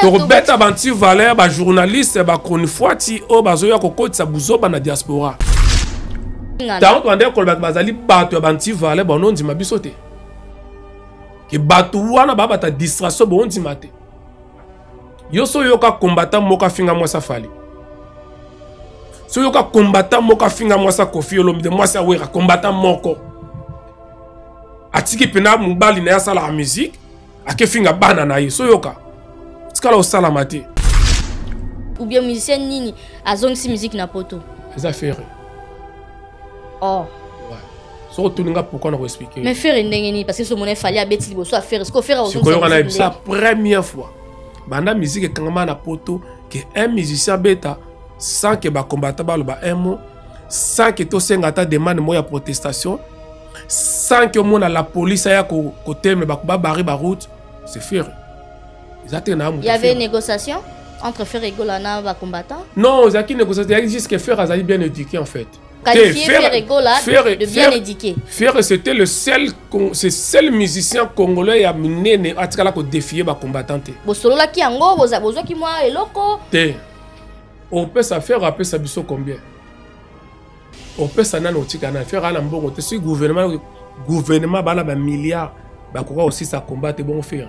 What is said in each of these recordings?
tokobeta banti valeur bajournaliste bakonifoi ti oyo bazoya buzo buzoba na diaspora ntango tobandeki koloba ete bazali bat ya Valère valeur banondima biso ke wana bah, bah, ta distraction boondima bah, te yo so combattant moka finga moi, sa fali. so yoka kombata moko finga sa akofi de moi, sa ouira combattant moko pena, pina mobali na la, musique, musike akefinga bana na so ka tikala osalama ou bien musicien nini si musique na poto eza fere or oh. pourquoi on va expliquer. mais faire ndenge nini parce que ce fallait efali abeti liboso afere soki ofere sikoyoka na yebi la première fois banda musique quand même na poto que un musicien bêta, sans que bah le bah un mot sans que tous ces ata demande moi ya protestation sans que mon la police côté aya barrer bakobabari route, c'est fere il y avait une négociation entre Golana, les combattants Non, il y a une négociation. Il y a juste que Ferre a bien éduqué en fait. Qualifié et Golana de bien éduqué. Fer, c'était le seul, c'est seul musicien congolais à mener à Tikala pour défier Bakumbata. Bosolola qui vous bozo qui moi et loco. Té. On peut ça faire après ça biso combien On peut à nan otikana faire à l'ambongo. Tu sais gouvernement gouvernement bala ba ben, milliards bakoka ben, aussi ça combattre bon Ferre.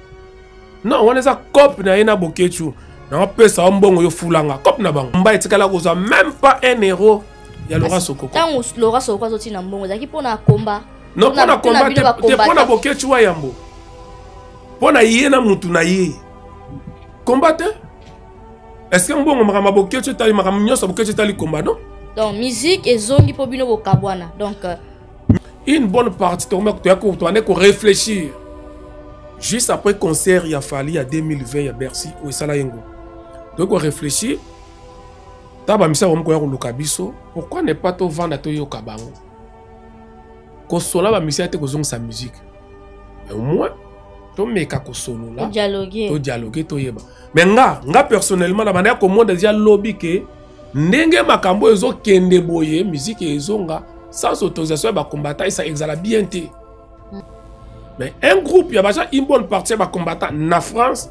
non wana eza cope na ye na boketu naopesa yo mbongo yo fulanga cope na bango mba etikala kozwa même pas un héros ya lora sokoko ntango lora sokoko azotina mbongo ezalaki mpona akomba non mpona komba te mpona boketu wa yambo mpona ye na mutu na ye komba te estce mbongo makambo boketu etali makambo nyonso boketu etali komba non donc musique ezongi mpo bino bokabwana donc euh, une bonne partie tokomi toyaki towande koréfléchir Juste après concert, il y a fallu à 2020 à Bercy, au Salayengo. Donc on réfléchit. Tabamisa on ko luka biso, pourquoi ne pas to vendre to yo kabango? Kosola ba misa te kozong sa musique. Mais au moins to meka kosolo la. To dialoguer. To dialoguer to yeba. Mais nga, nga personnellement la manière comment monde déjà lobby que ndenge makambo ezo kende boye musique nga sans autorisation ba combattre ça exala bien te un groupe, il y a déjà une bonne partie de combattants en France,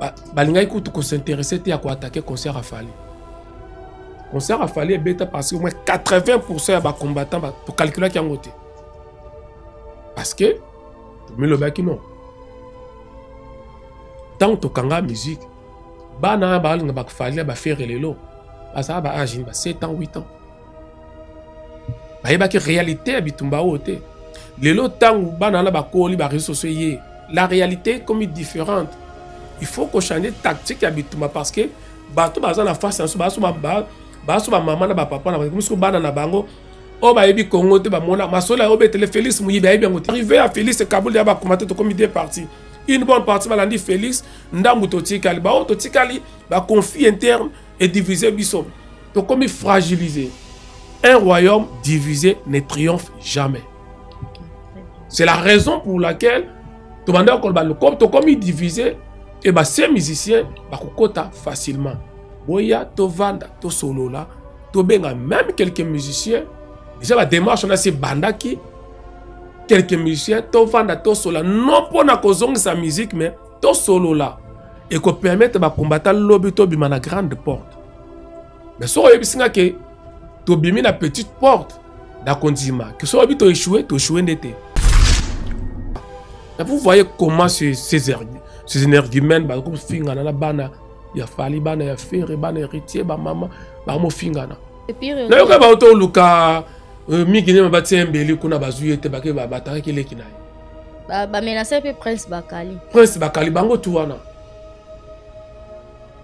bah, ils s'intéressent à attaquer le concert Rafale. Le concert Rafale est bête parce qu'au moins 80% des combattants, pour calculer qui ont côté. Parce que, mais le bac non. Tant que tu as musique, bana bah, balinga tu as lelo ça ba Tu as 7 ans 8 ans que bah, réalité ya bitumba oyo côté. Le ntango bana wana bakoli réseaux sociaux la réalité ekomi différente il faut kochange tactique habituellement parce que bato baza na face ba ba ba maman na papa na comme soko bana na bango oyo oh, bayebi kongo te bamona masolo ya obetele oh, félix moyibi ayebi bien te arrivé ya félix kabul ya bakoma te tokómi deux parti une bonne partie balandi félix ndambu totikali baoyo oh, ba conflit interne edivise biso tokómi fragilisé un royaume divisé ne triomphe jamais c'est la raison pour laquelle Tobanda Kolbalo, comme comme il diviser et eh bah ben, ces musiciens, bah kokota facilement. Boya, Tovanda, To to benga même quelques musiciens. Déjà la démarche on a ces bandas qui quelques musiciens Tovanda, To là non pour na kozong sa musique mais To là et qu'on permette bah combattre l'obito bima na grande porte. Mais ça aurait bien que Tobimi na petite porte d'Akondima, que ça aurait échoué échoué, échoué n'était. Vous voyez comment ces, ces, ces énergumènes, bah, comme Fingana, Bana, il a fallu y'a Bana, héritier, maman, Fingana. Et puis, il y a un Kuna, Bazuye, là, le prince Bakali. Prince Bakali, Bango, Touana.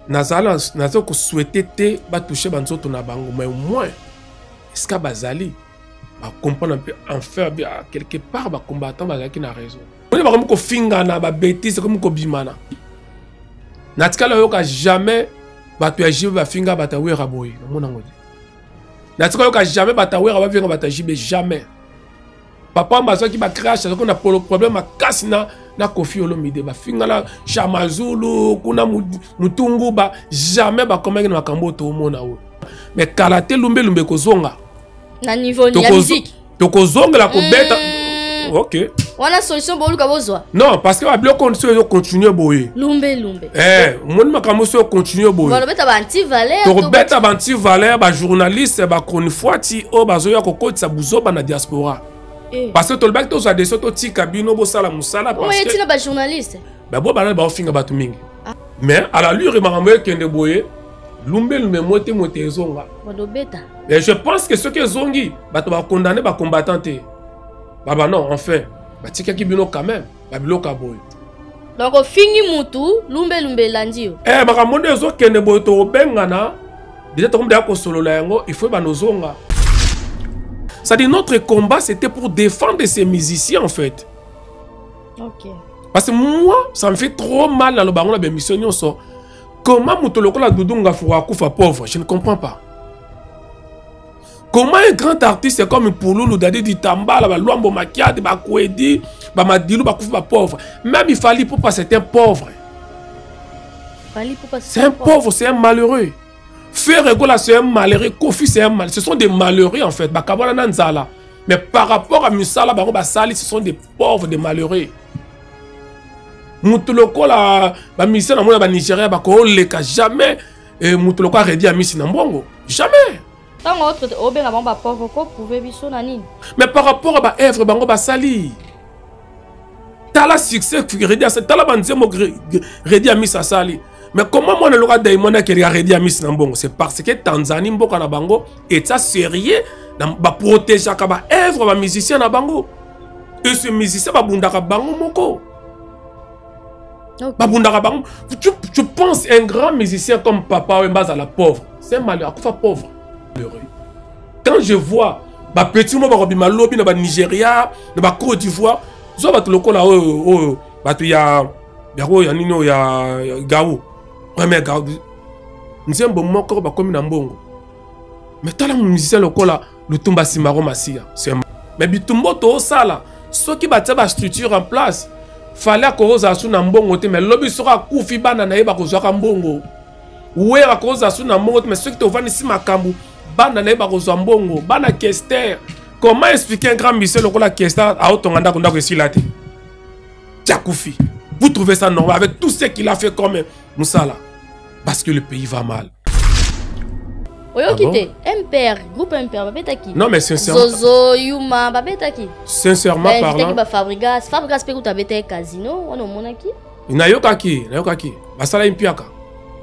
Nazo, que souhaiter, te, toucher Nabango, mais au moins, est-ce Bazali, comprendre un peu, enfin, quelque part, va combattant raison comme oyo bakomi kofingana comme ko bimana. Natika lo oyoka jamais ba bato ba finga ba bato awera boy, namonango te Natika lo oyoka jamais ba bato ba bafinga ba ya jibe jamais papa amba azwaki bacrash azwaki na problème makasi na na kofi finga la chamazulu kuna mutunguba jamais ba bakomaki na makambo oyo toomona wo. mais kala te lumbelumbe ekozonga na niveau ya musique tokozongela kobeta mm. Mm. ok wana solution boluka bozwa non parce que babiloko nyonso à boye lumbe lumbe omoni eh, makambo so econtinue boyetobeta bantivaltokobeta bantivaler bajournaliste eh, bacronifoati oyo oh, bazoya kokotisa ba na diaspora eh. parce que parce que. desio totika bino bosala mosala tina bajournaliste babo bana baofinga bato mingi ah. mais alalure makambo ekende boye lumbelumbe mote mote ezonga et je pense que soki bah, tu vas condamner bacombattant te bah, bah non, enfin. Bah, tika kibino quand même. Babilo kaboy aboye. Donc, fingi mutu, lumbe lumbe landi yo. Eh, makambo nde ezokende boye tobengana déjà tokomi deya kosolola yango il faut ebana ozonga cest à notre combat c'était pour défendre ces musiciens en fait OK. parce que moi ça me fait trop mal le baron la na bemission nyonso comment moto lokola dudungafuka akufa pauvre je ne comprends pas comment un grand artiste c'est comme pululu dadi ditamba là balwambo makiade bakwedi bamadilu bakufi pauvre. même pour popa c'est un pauvre c'est un pauvre c'est un malheureux Faire egola c'est un malheureux kofi c'est un mal ce sont des malheureux en fait bakabwana na nzala mais par rapport à misala bango Sali, ce sont des pauvres des malheureux mutu la bamisala na mona banigéria bakooleka jamais eh, mutu lokola redi à misi mbongo jamais Tant otraite obenga bango bapavre koprouve biso na nini mais par rapport à baevre bango basali tala succès qui redi qui banzembo redi à sali. mais comment mwana loka daimon akelia redi mis na mbongo c'est parce que tanzanie mboka na bango ça sérieux œuvre, baevre musicien na bango ce musicien babundaka bango moko babundaka bango tu, tu penses un grand musicien comme papa à la pauvre c'est malheur quoi pauvre heureux. Quand je vois ma petit mot barobi malobi na ba Nigeria, na ba Côte d'Ivoire, zo ba lokola y a bato ya y ya nino ya gao. Premier gao. Nzembo moko ba komi na mbongo. Mais tala mon le lokola si simaro si C'est mais bitumbo to là, ceux qui battaient la structure en place fallait akozala su na mbongo te mais lobi soko akufi bana na ye bakozwaka mbongo wera akozala su na mbongo te mais soki tovandi si makambo bana na ye bakozwa mbongo bana kester comment expliquer un grand monsieur lokola kester aotonga ndako ndako esila te tiakufi vous trouvez ça normal avec tout ce qu'il a fait comme mosala parce que le pays va mal oyo ah te mpr groupe babeta ki non mais sincèrement zozo yuma ki sincèrement ben, parlant bafabrigas fabrigas mpe kuta abetaki casino wana omonaki nayokaki nayokaki basalaki mpiaka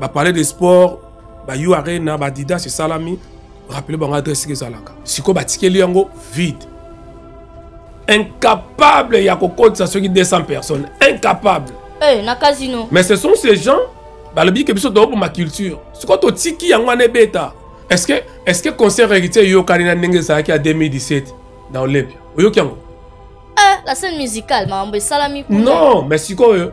Bah parler de sport ba U Arena ba Adidas esalami rappele bon adresse soki ezalaka sikoyo batikeli yango vide incapable ça kokotisa qui 200 personnes incapable Eh, na casino mais ce sont ces gens le balobi ke pour ma culture sikoyo totiki yango ne beta. est-ce que est-ce que concert héritier yo na ndenge qui a 2017 dans olympia oyoki yango eh, la scène musicale makambo Salami. non mais sikoyo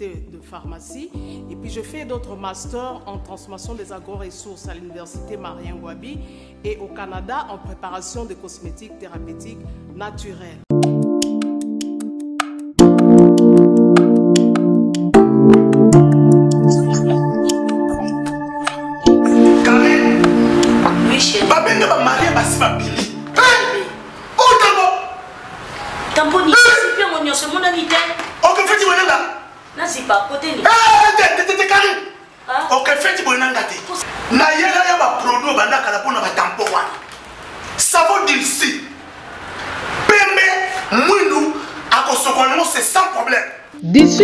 de pharmacie. Et puis je fais d'autres masters en transformation des agro-ressources à l'université Marien Wabi et au Canada en préparation de cosmétiques thérapeutiques naturelles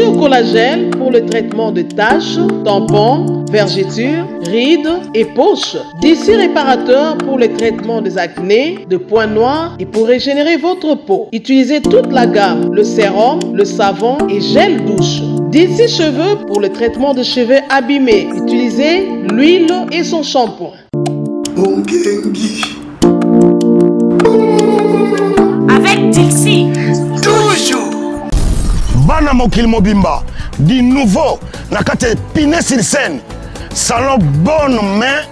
au collagène pour le traitement de taches, tampons, vergetures, rides et poches. Dici réparateur pour le traitement des acnés, de points noirs et pour régénérer votre peau. Utilisez toute la gamme, le sérum, le savon et gel douche. Dici cheveux pour le traitement de cheveux abîmés. Utilisez l'huile et son shampoing. Avec Dixie bana mokili mobimba du nouveau na kati ya pine sur scène salon bonne main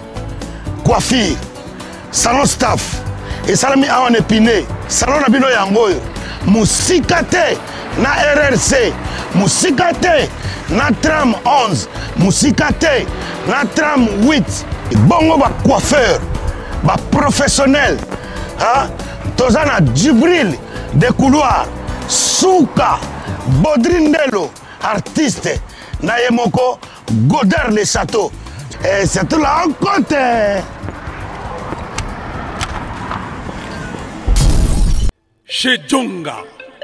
coiffure salon staff esalami awa na epine salon na bino yango oyo mosika te na rrc mosika te na tram 11 mosika te na tram 8 ebongo bacoiffeur baprofessionnel toza na jibril de couloir suka Dello, artiste, Nayemoko, Godard les Et c'est tout là en Chez Djonga,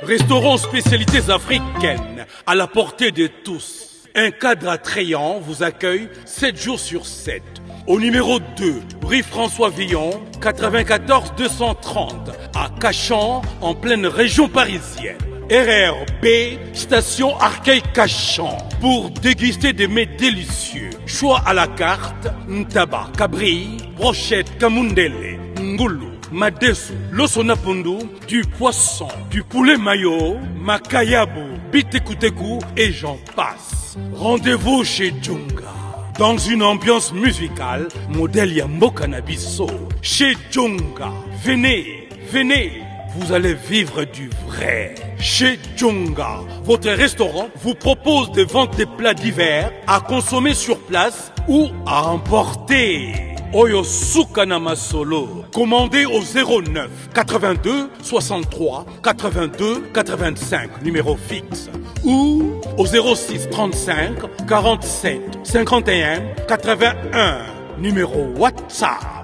restaurant spécialités africaines à la portée de tous. Un cadre attrayant vous accueille 7 jours sur 7. Au numéro 2, rue François Villon, 94 230, à Cachan, en pleine région parisienne. RRB, station Arcueil-Cachan, pour déguster des mets délicieux. Choix à la carte, ntaba, cabri, brochette, Kamundele Ngulu madesu, losonapundu, du poisson, du poulet mayo, makayabu, bitekuteku et j'en passe. Rendez-vous chez Djunga. Dans une ambiance musicale, modèle Yambo Cannabiso. Chez Djunga. Venez, venez vous allez vivre du vrai. Chez Djonga, votre restaurant vous propose de vendre des plats divers à consommer sur place ou à emporter. Oyosuka Solo. Commandez au 09 82 63 82 85, numéro fixe. Ou au 06 35 47 51 81, numéro WhatsApp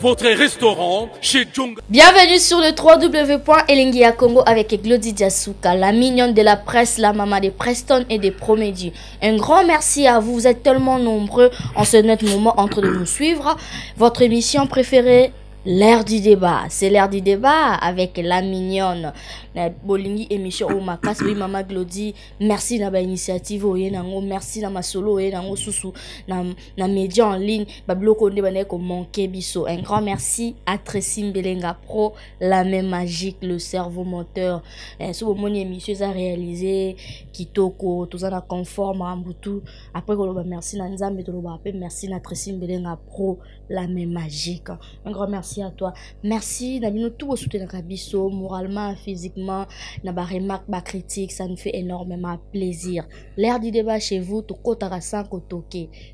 votre restaurant chez Djonga. Bienvenue sur le www.elengia Congo avec Glody Diasuka, la mignonne de la presse, la maman des Preston et des Promédies. Un grand merci à vous, vous êtes tellement nombreux en ce net moment en train de nous suivre. Votre émission préférée l'air du débat, c'est l'air du débat avec la mignonne, na bolingi émission oyo makasi oui mama Glody merci na initiative oye nango merci na masolo oye nango susu na, na média en ligne babiloko nde ko komanke biso un grand merci à tracy mbelenga pro la main magique le cerveau moteur eh, so bomoni émission eza réalise kitoko ça na à makambo tu après ba merci na nzambe ba pe merci na tracy mbelenga pro la main magique un grand merci à toi merci na bino tout bosutenaka biso moralement physiquement développement, na remarque, ba critique, ça nous fait énormément plaisir. L'air du débat chez vous, to kotara sans tout to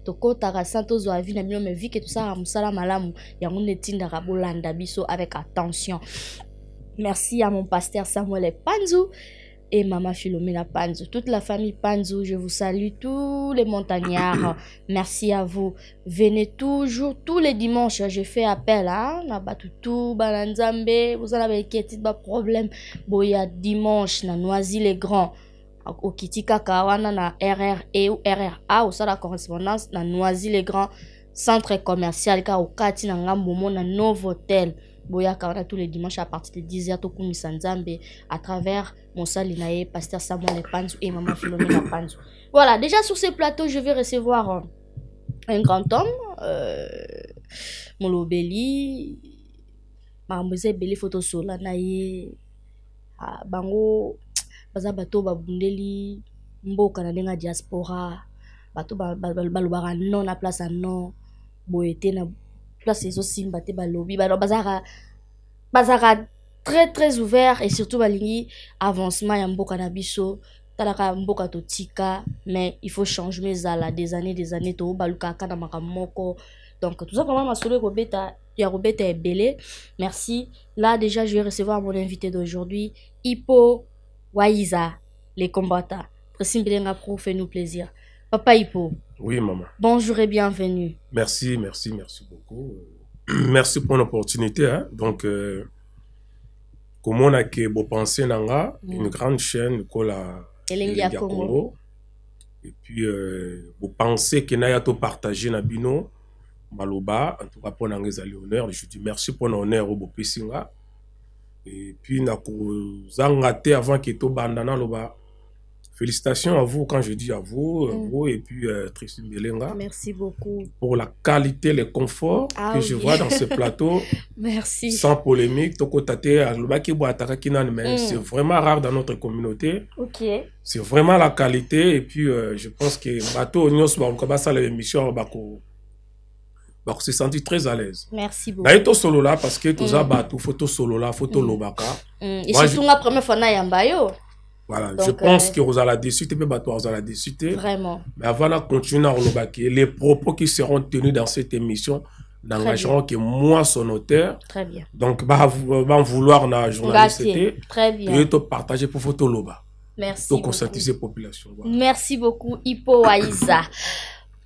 tout sans to zoa vie na bino me vie que tout ça musala malamu, yango netinda rabolanda biso avec attention. Merci à mon pasteur Samuel Panzu et Maman Philomena Panzo. Toute la famille Panzo, je vous salue, tous les montagnards. Merci à vous. Venez toujours, tous les dimanches, je fais appel. Hein? Nabatutu, Balanzambe, vous en avez petit problème. a dimanche, na noisy les grands. au au wana na rre ou rra la correspondance na noisy les grands centre commercial il y a un nouveau hôtel. Boyakara tous les dimanches à partir de 10h Tokumi Sanzambe à travers mon Linae, Pasteur Samuel Panzu et Maman Philomena Panzu. Voilà, déjà sur ce plateau, je vais recevoir euh, un, grand homme, euh, Molobeli, Mamouze Beli Photo Solanaye, ah, Bango, bato Babundeli, Mboka lenga Diaspora, Bato Balubara non, la place à non, Boyete na place ezosimba te balobi bano bazara bazara très très ouvert et surtout balingi avancement ya mboka na biso talaka mboka tika mais il faut changer changement ezala des années des années to baluka kana makamoko donc tout ça toza vraiment ko beta ya e ebele merci là déjà je vais recevoir mon invité d'aujourd'hui hippo waiza les combattants presimbelanga prof fait nous plaisir Papa Hippo. Oui, maman. Bonjour et bienvenue. Merci, merci, merci beaucoup. Euh, merci pour l'opportunité. Hein. Donc, euh, comme on a que beau penser nanga, mm. une grande chaîne comme la à Congo. Et puis, euh, pensé qu'on que n'a tout partagé na maloba, en tout cas pour n'anglais l'honneur. Je dis merci pour l'honneur au beau Et puis, n'a avant que tout bandana loba. Félicitations à vous, quand je dis à vous, mm. vous et puis euh, Belenga. Merci beaucoup. Pour la qualité, le confort ah que je vois dans ce plateau. Merci. Sans polémique. Mm. C'est vraiment rare dans notre communauté. Ok. C'est vraiment la qualité. Et puis, euh, je pense que Bato Onyos, on l'émission, on se sentir très à l'aise. Merci beaucoup. Là, solo là parce que tout ça, mm. Bato, photo solo là, photo lobaka. Et surtout, la première fois, on a voilà, je pense euh... que allez Dessute peut battre la décider. Vraiment. Mais avant de continuer à les propos qui seront tenus dans cette émission n'engageront que moi, son auteur. Très bien. Donc, bah, bah vouloir la journaliste. Très bien. Et te partager pour photo loba. Merci. Pour conscientiser population. Voilà. Merci beaucoup, Hippo Aïsa.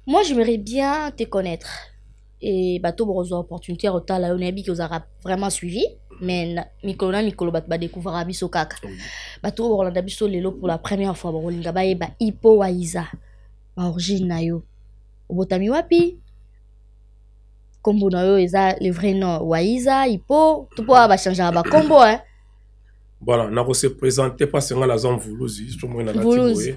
moi, j'aimerais bien te connaître. Et bah, tu as opportunité à la Onabi qui vous aura vraiment suivi. mais mikolo na mikolo bato badécouvraka biso kaka bato oyo bakolanda biso lelo pour la première fois bakolinga bayeba ipo wa iza baorigine na yo obotami wapi nkombo na yo eza le vrai nom wa iza ipo to mpo awa bachangeaka bakombo voilà nakose présente mpasi nga naza mvuluzi somoyena nati boye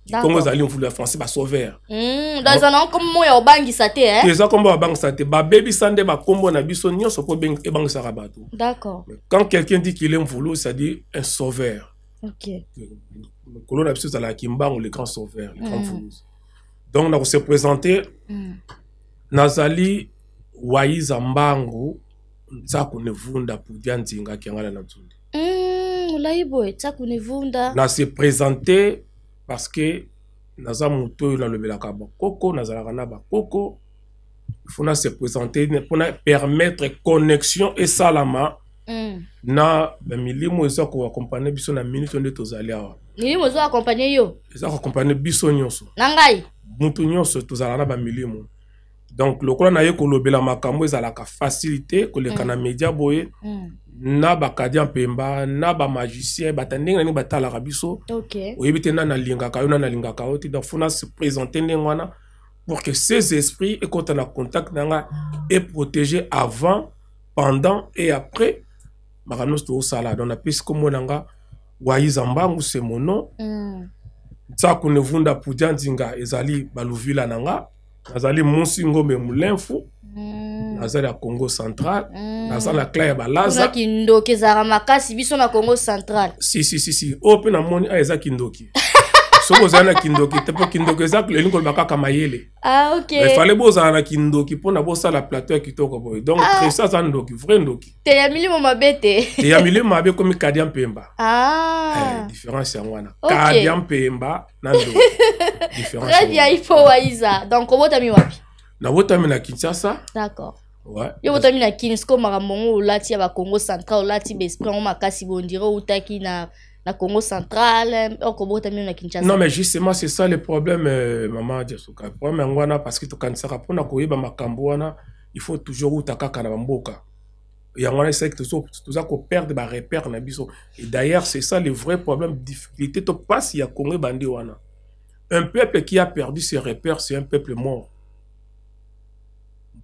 comme vous allez vouloir français bah sauver hmm, dans un an comme moi au bang ça C'est ça, comme moi au bang ça t'est bah baby samedi, bah comme on a vu son nom c'est pas bien et bang ça rabatou d'accord quand quelqu'un dit qu'il est un vouloir ça dit un sauveur ok colon a vu ça la kimba ou le grand sauveur le grand hmm. vouloir donc là, on s'est présenté hmm. nazali waiza mbangu ça qu'on ne vunda pour dianzinga qui en a la nature on l'a eu beau ça qu'on ne vunda on s'est présenté parce que naza moto oyo nalobelaka bakoko nazalaka na bakoko funa se présenter mpona permettre connexion et salama mm. na bamilimo eza accompagner biso na minute nde tozali awa milimo eza accompagner yo eza accompagner biso nyonso na ngai mutu nyonso tozalaka na bamilimo donc lokola naye lobela makambo ka facilité koleka mm. kana media boye mm n'a bakadian mpemba n'a bamagicien bata ndenge na ndenge batalaka biso oyebi te na nalingaka yo na nalingaka yo te donc fona se présente ndenge wana pour que ces esprits ekɔta na contact na e protégé avant pendant et après makambo nyonso tozosala donc napesi kombo na nga waiza mbangu se mono mm. nevunda pudia nzinga ezali baluvila na nga nazali mosi ngombe Hmm. naza la congo central hmm. nazala cla ya balaza kindoki si bien biso na congo central si. oyo si namoni a eza kindoki soki ozala na kindoki te mpo kindoki eza elingi koloba kaka mayele efale ah, bozala na kindoki mpona bosala plateau ya kito boye donc ça ah. aza ndoki vrai ndoki te ya milimo mabe te te ya milimo mabe ekomi Pemba. Ah. Eh, différence yango wana kadia pemba na ndoki très bien faut waiza donc mis wapi nabotamela kinshasa d'accord yo botamela kinisco makambo ngo olati ya Congo central olati baesprit yango makasi bondire outaki na na Congo central, eh, on na Kinshasa. Non mais justement c'est ça le problème euh, maman Diasuka. Le problème ngwana parce que to kanisaka pona koyeba makambo wana il faut toujours utaka kana mboka. Yangwana c'est que toujours toujours ko perdre ba repère na biso. Et d'ailleurs c'est ça le vrai problème difficulté to passe ya Congo bandi wana. Un peuple qui a perdu ses repères, c'est un peuple mort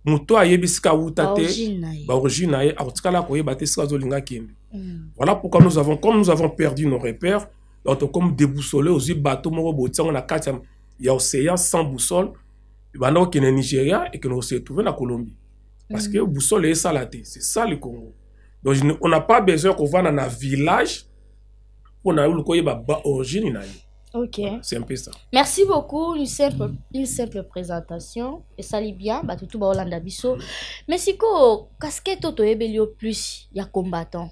moto ayebi esika awuta te baorigine na ye est koyeba te esika azolinga akende mm. voilà pourquoi nous avons comme nous avons perdu nos repères donc comme déboussole ozwi bato moko botiango na kati ya océan sans boussole ebanda kokende nigeria ekende kosetrouve na colombie parce mm. que boussole est salaté c'est ça le congo donc on n'a pas besoin qu'on va dans un village mpona oluka oyeba baorigine bah, na ye Ok. C'est un peu ça. Merci beaucoup. Une simple, une simple présentation. Et ça, bien. Bah, tout Hollanda biso. Mais mm. si casquette plus, il y a combattant.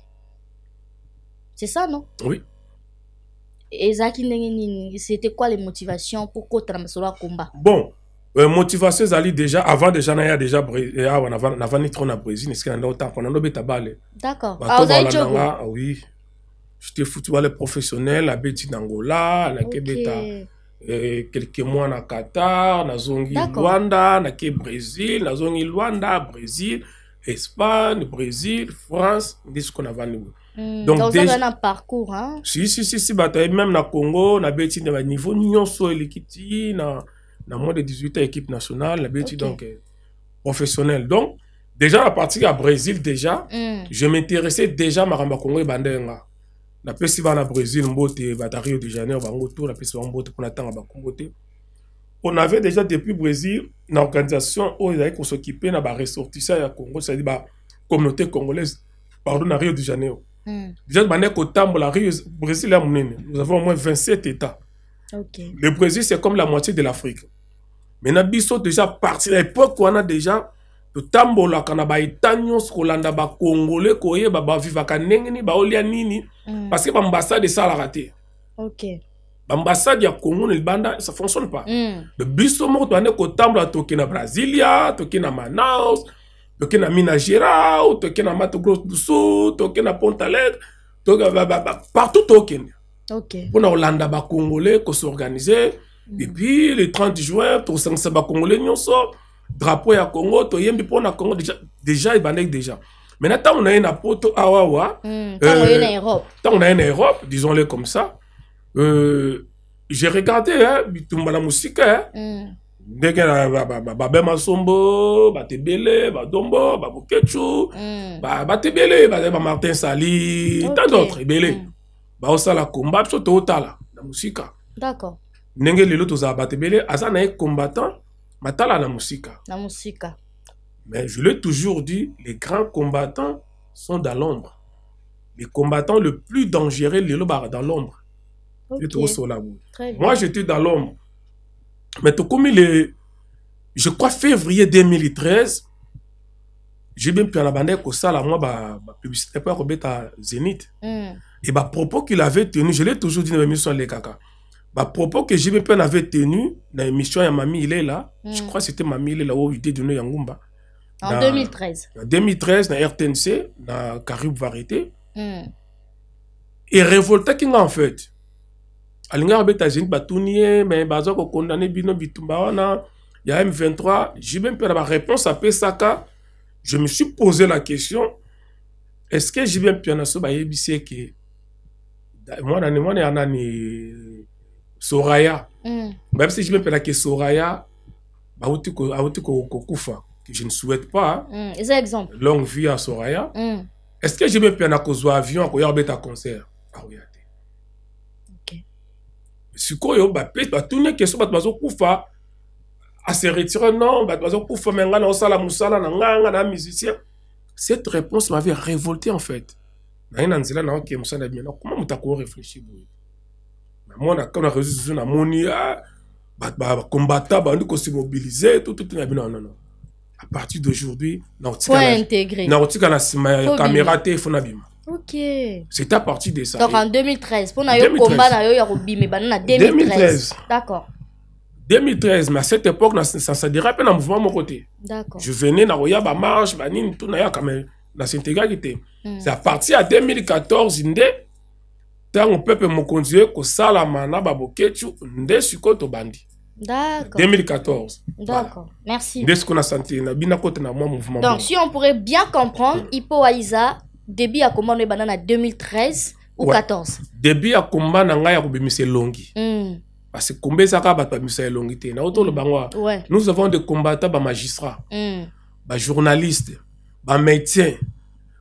C'est ça, non? Oui. Et c'était quoi les motivations pour combat? Bon, euh, motivation zali déjà avant déjà on déjà brisé euh, avant ce qu'on a autant qu'on D'accord. Bah, ah, j'étais footballeur professionnel à nango la à okay. Euh, quelques mois na qatar nazongi lwanda à brésil nazongi Luanda, brésil espagne brésil france nde qu'on qu'on boye Mm, donc déjà un parcours hein? si si si si bataille même na Congo na beti niveau nyonso elikiti na na moins de 18 ans équipe nationale na beti okay. donc euh, professionnel donc déjà à partir à Brésil déjà hmm. je m'intéressais déjà maramba Congo et Bandenga la va au brésil mbote rio de janeiro va to la bango mbote pour ntanga à te on avait déjà depuis brésil une organisation oyo qu'on kosoccupe na la ya congo la communauté congolaise pardon na rio de janeiro mm. déjà temps la rio brésil est amené, nous avons au moins 27 états le brésil c'est comme la moitié de l'afrique Mais nous biso déjà parti l'époque, on a déjà totambolaka na baetat nyonso kolanda ba koyeba bavivaka ndenge nini olia nini mm. parce que bambasade esalaka te okay. bambasade ya congo ne banda ça fonctionne pas mm. de biso moko toande kotambola toke na brasilia toke na manaus toke na minagerau toke na mato gros du sud toke na pontalegre partout tokende okay. mpona congolais bakongole kosorganize mm. puis le 30 juin congolais bakongole nyonso drapeau ya Congo yembi pona Congo déjà déjà ebandaki déjà maintenant ntango naye na poto awawa on a na europe disons le comme ça euh, j'ai regardé hein hein tout musique bitumba ba mosika ba babema ba ba ba babokechu mm. ba Martin sali tant d'autres mm. ba ebele baosala komba biso tootala musique d'accord ndenge lelo tozala batebele aza na ye combattant la La Mais je l'ai toujours dit, les grands combattants sont dans l'ombre. Les combattants le plus dangereux, les dans l'ombre. Moi, j'étais dans l'ombre. Mais comme il est, je crois, février 2013, j'ai bien pu en la bande que ça, moi, bah, publicité, pas Robert Zénith. Hmm. Et bah, propos qu'il avait tenu, je l'ai toujours dit dans l'émission les caca à bah, propos que JBPN avait tenu dans l'émission à Mamie il est là, je hmm. crois c'était Mamie il est là où il était donné Yangumba. En 2013. En 2013, dans RTNC, dans Carib Variété. Hmm. Et révolta qui en fait. alinga abeta zeni batuni mais mais au condamné bino bitumba y ya m23 réponse Ma réponse à Pesaka. je me suis posé la question est ce que jibe bah, a un bayebisi eke qui ni mwana ya année Soraya mm. même si je m'appelle Soraya auti bah, Soraya, je ne souhaite pas hein. mm. longue vie à Soraya mm. est-ce que je m'appelle avion akoya Beta concert ah, okay. sikoyo je question à se retirer non bah, na musicien cette réponse m'avait révolté en fait na comment namona kuna réseau sociaux namoni bato ah, bakombata bandi kosimobilize to tout tout non non à partir d'aujourd'hui nakotika na nsima caméra téléphone fo C'est à partir de ça. Donc en 2013, pour le combat, na yo robime, ben na 2013. 2013. D'accord. 2013, mais à cette époque, ça, ça dérapait un le mouvement mon côté. D'accord. Je venais, na roya marche, ba nini, tout na ya quand même, na s'intégrer. Hmm. C'est à partir de 2014, indé, ntango pepe mokonzi ye kosalama na baboketu nde bandi. D'accord. 2014. D'accord, merci. Dès ce qu'on a senti, on a bien côté dans mouvement. Donc, si on pourrait bien comprendre, Hippo hmm. Aiza, début à commande les bananes à 2013 ou 14. Début à combattre en gaia pour Monsieur Longi. Parce que combien ça va pas Monsieur Longi Nous le bangwa. Nous avons des combattants, des magistrats, des hmm. journalistes, des médecins,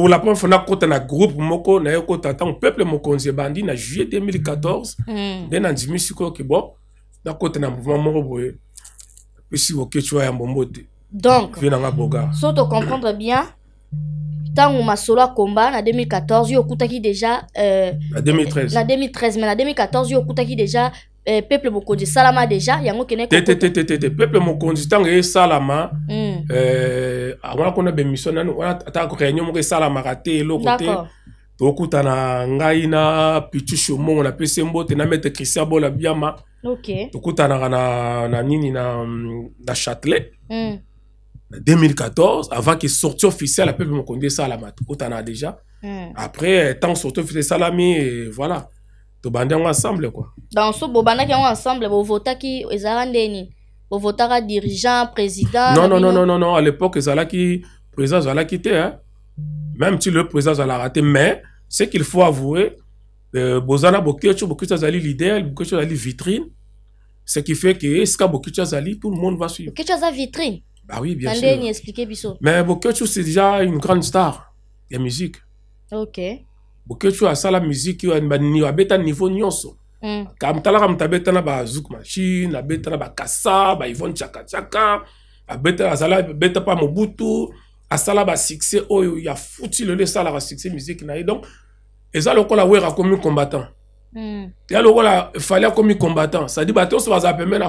pour la première fois, on a un groupe moko, on a un peuple bandi, en juillet 2014, ben en dimi siko ke bon, na na mouvement moko si vous woke tu ya mbombo te. Donc, so to comprendre bien, ntango masolo combat na 2014 yo déjà en 2013 En 2013 mais en 2014 yo a déjà eh, peuple mokonzi esalama deja yango kene tetetetete peuple mokonzi ntango esalama mm. eh, wana kuna bemission attend que ataka réunion moko esalamaka te eloko te tokutana ngai na pichuchu mongo na pese mbote na maître christian bola biama okay. tokutanaka na, na nini na, na châtelet mm. na 2014 avant ke sortie officiel ya peuple mokonzi esalama tokutana déjà hmm. après eh, tant sortie officielle esalami eh, voilà tobandi yango ensemble quoi dans bobana qui yango ensemble bovotaki ezalaka vous bovotaka dirigeant président non non non non non non à l'époque qui président azalaki te hein? même si le président azalaka raté mais ce qu'il faut avouer euh, bozana bokecho bokecho allait leader bokecho azali vitrine ce qui fait que esika bokecho azali tout le monde va suivre chose à vitrine bah oui bien sûr ndeni expliquer biso mais bokecho c'est déjà une grande star de musique ok que tu as ça la musique tu as ni à bêta niveau nionso quand hmm. tu as la ram ta bêta na machine à bêta na ba ba yvon tchaka tchaka à à sala bêta pas mobutu à sala ba sixe oh il a foutu le nez sala ba sixe musique na donc et ça quoi la ouer comme commis combattant et hmm. y a le quoi la fallait comme combattant ça dit bateau se va zapper mais la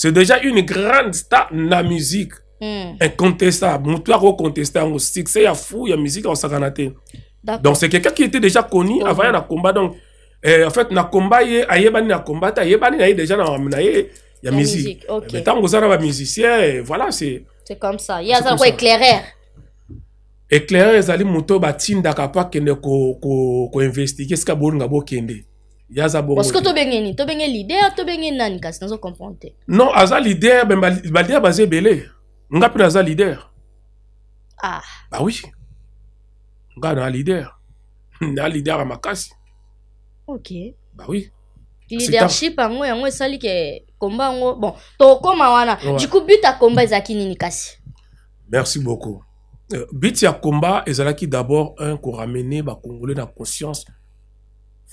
c'est déjà une grande star na musique mm. incontestable moto akokonteste yango succès a fou y a musique aosakana te donc c'est quelqu'un qui était déjà connu mm avant ya na combat donc euh, en fait na combat ye ayebani na combat te ayebani na ye déjà na, il y a musique okay. mais ntango oza na musicien, voilà c'est c'est comme ça ye aza lokola éclaireur éclaireur ezali moto batindaka mpo akende koinvestigue ko, ko bon ngabo kende? yaza bongo parce que to bengé ni to bengé leader to bengé nani kasi nzo comprendre non asa leader ben ba basé bazé belé nga pe asa leader ah bah oui nga na leader na leader makasi OK bah oui leadership yango yango esali ke komba yango bon ma wana du coup but à komba ezalaki nini kasi merci beaucoup euh, but ya komba ezalaki d'abord un ba bakongolais na conscience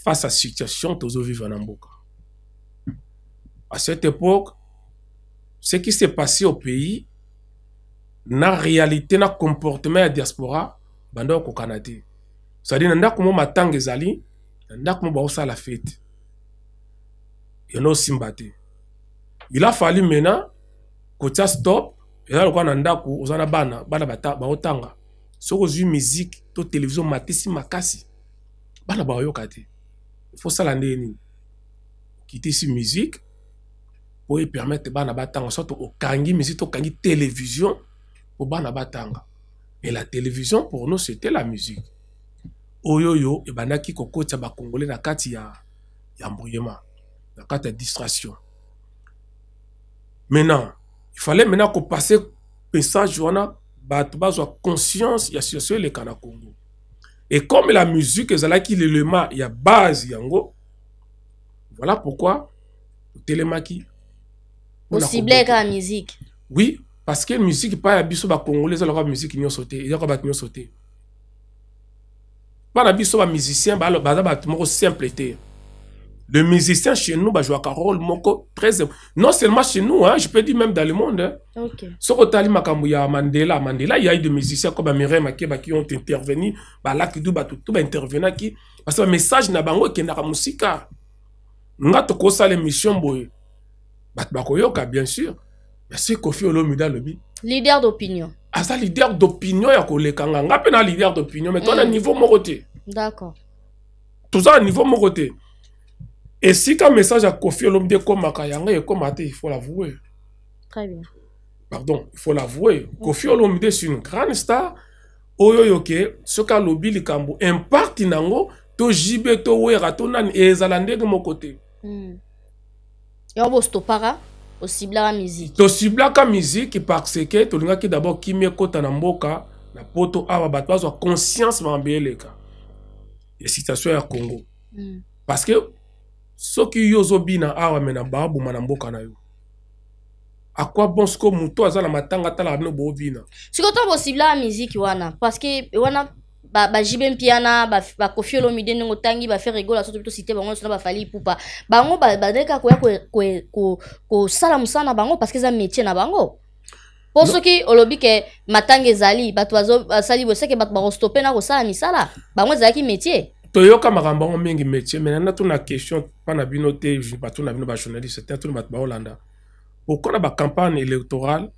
face à la situation que À cette époque, ce qui s'est passé au pays, la réalité, le comportement à diaspora, banda au Canada. C'est-à-dire, nanda kumo eu zali, baosa la fête. de Il a fallu maintenant, ça stop, et là, na ndaku, un bana, bana bata, baotanga. musique, to télévision, matisi makasi l'année, quitter sur musique po permettre bana batanga soit kangi musique au kangi télévision pour bana batanga et la télévision pour nous c'était la musique oyoyo ebandaki kokotisa bakongole na kati ya ya mbrouillement na kati ya distraction maintenant il fallait maintenant qu'on kopase message wana bato bazwa conscience a sur ce na congo et comme la musique, ezalaki l'élément, il y a base yango. Voilà pourquoi telemaki. Vous ciblez la musique. Oui, parce que la musique pas biso ba congolais la musique n'ont sauté, il y a ba nyo sauté. Ba na biso ba musicien ba ba ba moko simple té. Le musicien chez nous, bah, joue à Carole, Moko, très. Non seulement chez nous, hein, je peux dire même dans le monde. Hein. Ok. Sokotali Makamouya, Mandela, Mandela, il y a des musiciens comme Amiré Makeba qui ont intervenu, bah, là, qui bah, tout, tout, bah, intervenir, qui. Parce que le message n'a pas qui n'a pas musique. N'a pas ça l'émission, boy. Bah, bah, koyoka, bien sûr. Mais bah, c'est Kofi Olomida, le bi. Leader d'opinion. Ah, ça, leader d'opinion, y'a koleka, n'a pas leader d'opinion, mais toi, mm. un niveau moroté. D'accord. Tout ça, un niveau moroté. Et si ton message akofi olomide ekomaka et comme il faut l'avouer très bien pardon il faut l'avouer kofi olomide c'est une grande star oyo qu'a soki alobi likambo impact nango parti towera to de mon côté. mm. la musique la musique parce que d'abord qui de na na poto awa batwa, conscience soit au congo hmm. parce que soki yo ozobina awa me na baaboma na mboka na yo akwa bon siko moto aza na matanga atalaka bino boobina sikoyo to bosibla miziki wana parceke wana bajibe ba bakofi olomide ndenge otangi bafere egola so to cite bango nyonso na bafali ipupa bango ko ko ko ko sala na bango que za métier na bango ceux qui olobi que matanga toazo bato basali boye ba bato bakostope na kosala misala bango ezalaki métier toyoka makambo yango mingi métier mai nana tuna question mpa na bino te batuna bino bajournaliste te tuna bato baolanda pourkui na campagne électorale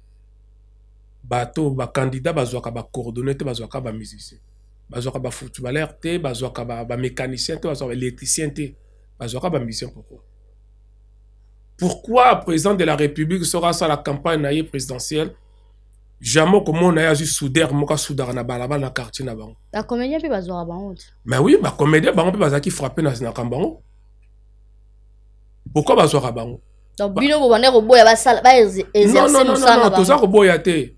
bato bakandidat bazwaka bacoordonné te bazwaka bamusicien bazwaka bafootballeur te bazwaka bamécanicien te bazwaka baélectricien te ba bamusicien pourquoi pourquoi président de la république sera la campagne naïe présidentielle Jamais comme on ya zui soudeur moko asudaka na balabala na quartier na bango bacomédien mpe bazwaka bango mais oui comédie bango mpe bazaki frappe na nakambo bango pourkui bazwaka bango bah- bino e- non, non, non, toza koboya te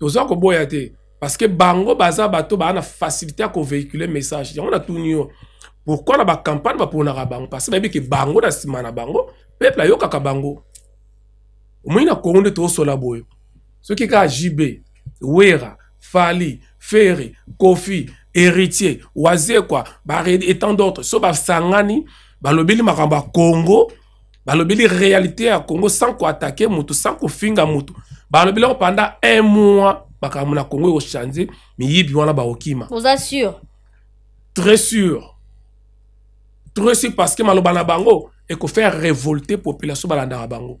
toza koboya te parce que bango baza bato baa na facilité ya véhiculer message nio. Pourquoi la campagne na pour baponaka bango parce que bango na nsima na bango peuple a bango omoi na kongo nde tozosola boye ce est kaka JB, wera fali feri kofi héritier quoi, baredi et tant d'autres so basangani balobeli makambo ya congo Balobili réalité à congo sans attaquer mutu, sans quoi motu balobeli Balobili pendant un mois makambo na congo ekochange miyibi wana baokima Vous sûr très sûr très sûr parce que maloba na bango ekofaire révolter population balandaka bango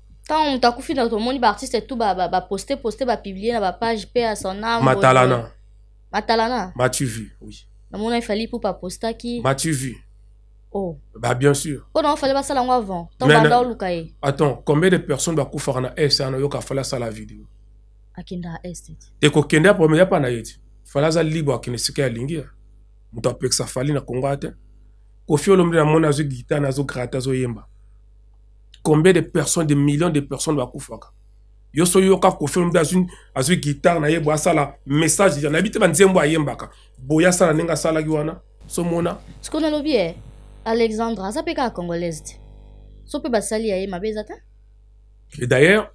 ton ntango moto akufi bah tomoni baartiste etu baposte bah, bah, poste bapiblie na paye à son âme matalana euh, matalana tu vu oui dans mon pas poster qui bapostaki tu vu Oh. Bah, bien sûr. Oh non, fallait pas ça l'ango avant. Tant banda luka ye. Eh. Attends, combien de personnes ba kufa na S na yoka fala ça la vidéo. akinda est Te ko kenda premier pa na yeti. fallait ça libre akene sika lingia. que ça fallait na Congo ate. Ko fiolo mbe na mon zo guitare na zo gratta zo yemba combien de personnes de millions de personnes couvrir yo yo ka kofilm dans une azwi guitare na yebo asala message ya nabite banzembo mbaka boya sala nenga sala giwana so mona a lobie eh, Alexandra ça peut kaka congolaise te so mpe basali ya ye mabe et d'ailleurs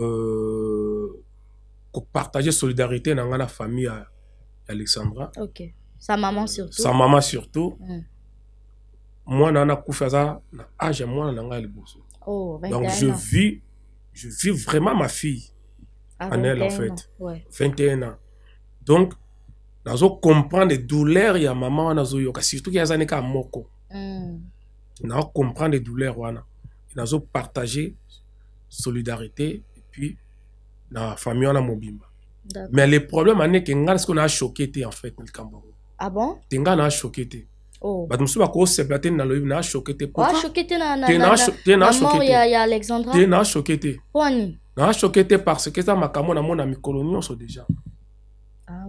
euh ko partager solidarité na ngai na famille ya alexandra ok sa maman euh, surtout sa maman surtout mm. Moi, je ça na age moi mwana na ngai liboso oh, donc je vis je vis vraiment ma fille ah, en elle en fait 21 ans donc les douleurs ya maman nazo azoyoka surtout qu'il a ne Je moko les hmm. les douleurs wana partager solidarité et puis la famille mobimba mais le problème c'est que ce qu'on choqué. en fait le ah bon te n'a choqué. Oh. bato mosusu bakosepela te na loyibi na ashoke te te na ashoke te na ashoke te parce que eza makambo namona mikolo nyonso déjà ah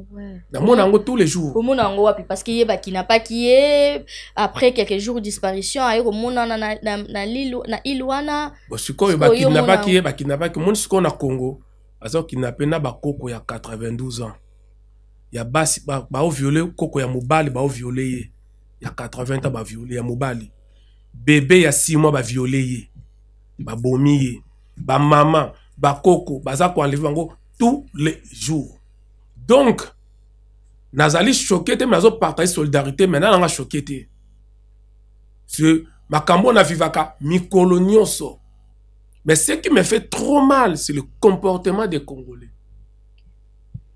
namona yango tous les jours omona yango wapi parce que ye bakinapaki ye après quelques jours disparition aye komonana na ile wana sikoyo bakinapaki ye bakinapaki omoni sikoyo na congo aza kokinape na bakoko ya 92 ans ya basi baoviole koko ya mobali baoviole ye y a 80 ans Le bébé, il y a 6 mois Il maman, a a coco. Il bakoko baza en bango tous les jours donc nazali choqué. Je partage la solidarité Maintenant, je nanga choke Ma ce makambo vivaka, mi colonion so. mais ce qui me fait trop mal c'est le comportement des congolais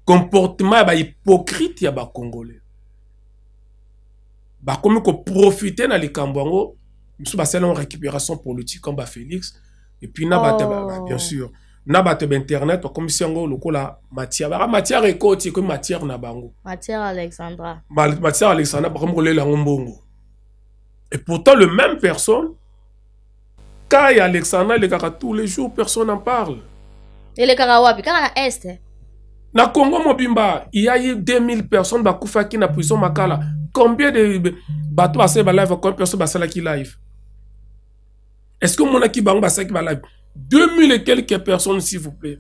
comportement ya a des Congolais bakomi profiter na likambo yango mosusu basala yango récupération politique comme bafélix epuis na nabate oh. bien sûr na bato bainternet bakomisi yango lokola matière va matière ekoti que matière na bango matière alexandra matière alexandra bakomi kolela la et pourtant le même personne ka Alexandra alexandra elekaka tous les jours personne n'en parle elekaka wapi kaka na Est. na congo mobimba ya ye 2000 personnes qui na prison makala combien de bateaux bato basali live combien personne qui live est-ce que mon omonaki bango basalaki live 2000 et quelques personnes s'il vous plaît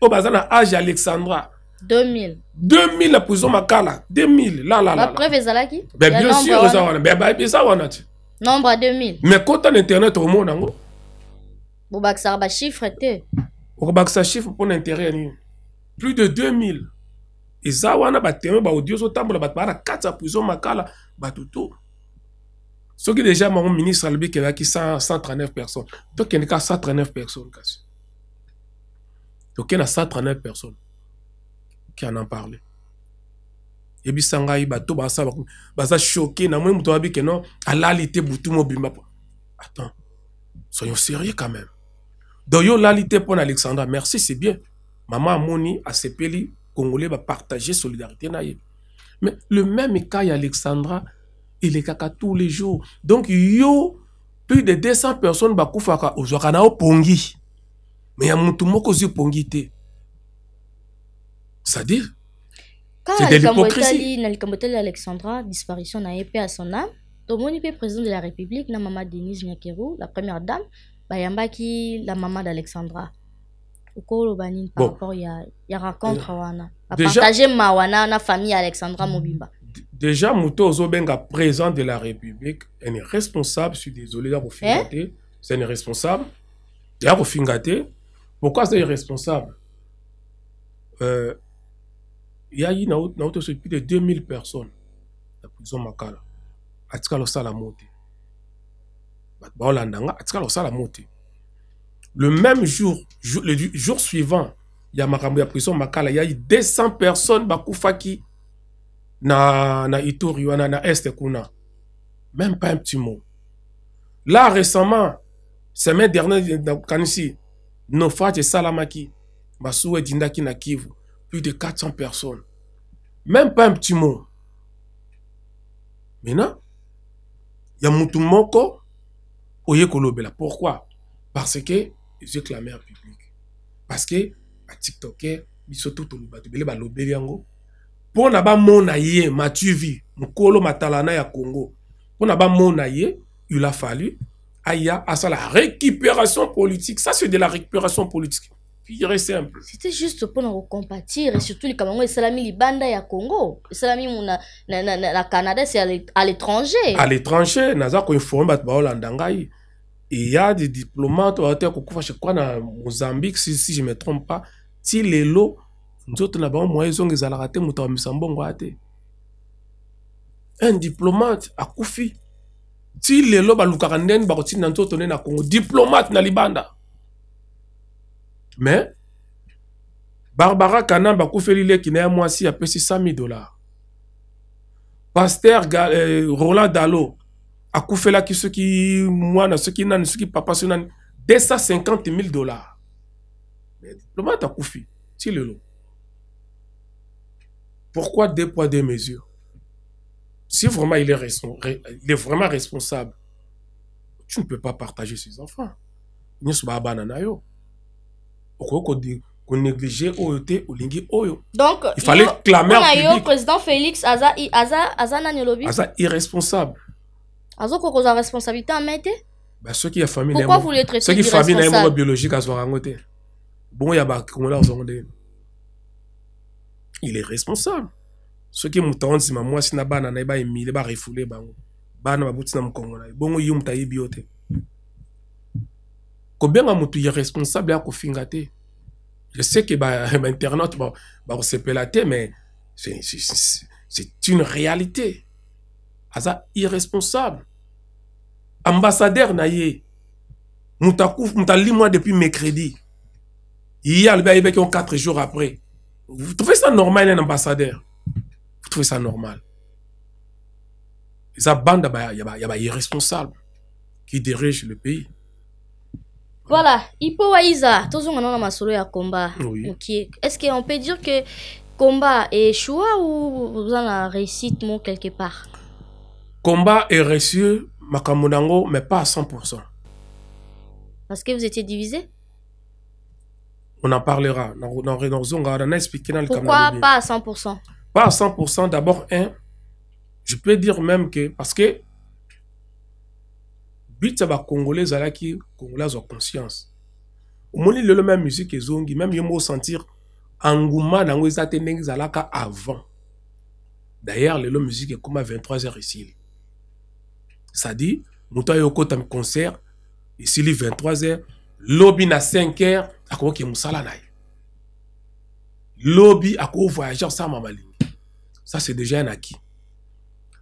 au bazar âge âge alexandra 2000 2000 la prison makala 2000 la qui ben bien sûr la wana eza ben, ben, wana te nombre à 2000 mais quand on internet en yango vous bac ça va chiffre ça pour pour ni plus de 2000 on a baterrain baaudio ozotambola de baa na on a prison makala bato qui soki déjà mon ministre a qui 139 personnes Il y a 139 personnes Il y a 139 personnes qui en a parlé y a bato basa baza choqué namoni moto y ke non alali te butu mobimba attends soyons sérieux quand même donc yo olali te mpo pour alexandra merci c'est bien Maman, mama amoni asepeli congolais va partager solidarité mais le même cas y Alexandra il est caca tous les jours donc yo plus de 200 personnes qui ont fait ça. mais ya mutu moko pongi Ça c'est-à-dire c'est de l'hypocrisie na alexandra disparition na ye à son âme tomoni président de la république na maman denise nyakeru la première dame a la maman d'alexandra ukoloba nini par bon. rapport ya, ya a euh, wana partager mawana na famille alexandra mobimba déjà moto ozobenga président de la république est responsable je suis désolé ya kofinga eh? c'est un responsable ya kofinga pourquoi c'est irresponsable euh, yayi na autosopi plus de 2000 personnes la prison makala atikala osala mo te bato baolandanga atikala osala sala te le même jour, le jour suivant, il y a prison 200 personnes bakufaki na na Ituri Même pas un petit mot. Là récemment, semaine dernière kanisi Nofat et Salamaki plus de 400 personnes. Même pas un petit mot. Maintenant, il y a Moutoumoko, Oye Pourquoi Parce que je clamais en public parce que à bah, TikToker biso tout on bato bele ba Pour yango pona pour mona ye matuvi mukolo matalana ya Congo pour ba mona il a fallu aya à ça la récupération politique ça c'est de la récupération politique pire et simple c'était juste pour nous compatir et surtout les Camerounais salami libanda ya Congo salami mona na, na, na, na Canada c'est à l'étranger à l'étranger naza ko informer en bah, bah, holandanga il y a des diplomates quoi na Mozambique si, si je me trompe pas Si ti lelo ils na bango moya ezonga ezalaka te moto awamisa mbongo ya te un diplomate akufi ti lelo balukaka ndeni bakotinda nzoto nde na congo diplomate na libanda mais barbara kana bakufeli leki na si, plus de 100 000 dollars Pasteur euh, roland dalo qui na qui qui n'a, ce qui papa qui des 250 000 dollars à ta c'est le lot pourquoi deux poids deux mesures si vraiment il est, il est vraiment responsable tu ne peux pas partager ses enfants nyonso pourquoi na yo qu'on oyo te Lingi oyo donc il fallait clamer Le président félix aza, aza, irresponsable azokokozwa responsabilité amai Bah ceux qui a famille ceux qui famille ye moko biologique azwaka yango y a ya là ozwango nde il est responsable ceux qui moto awa moi si na bana na ba baemile barefule bango bana babuti na mokongo na ye bongo yo moto combien yo te kobenga moto irresponsable ya kofinga te je sais que bah ba, bakosepela te mais c'est une réalité aza irresponsable ambassadeur na ye Moutali moi depuis mercredi hier albi qui ont quatre jours après vous trouvez ça normal un ambassadeur vous trouvez ça normal bah, y bande des bah, responsables qui dirige le pays voilà ipo tous oui. est-ce qu'on peut dire que combat est choix ou vous en a réussite quelque part combat est reçu mais pas à 100%. Parce que vous étiez divisé On en parlera. Pourquoi pas à 100% Pas à 100%, d'abord, un, je peux dire même que, parce que, but ça va congolais à qui congolais ont conscience au moins le même musique et zongi même yo sentir engouement dans les ateliers zalaka avant d'ailleurs le musique est comme à 23h ici ça dit, dire avons yoko un concert, ici est 23h, lobby à 5h, à mon salon Le Lobby à voyager sans Ça c'est déjà un acquis.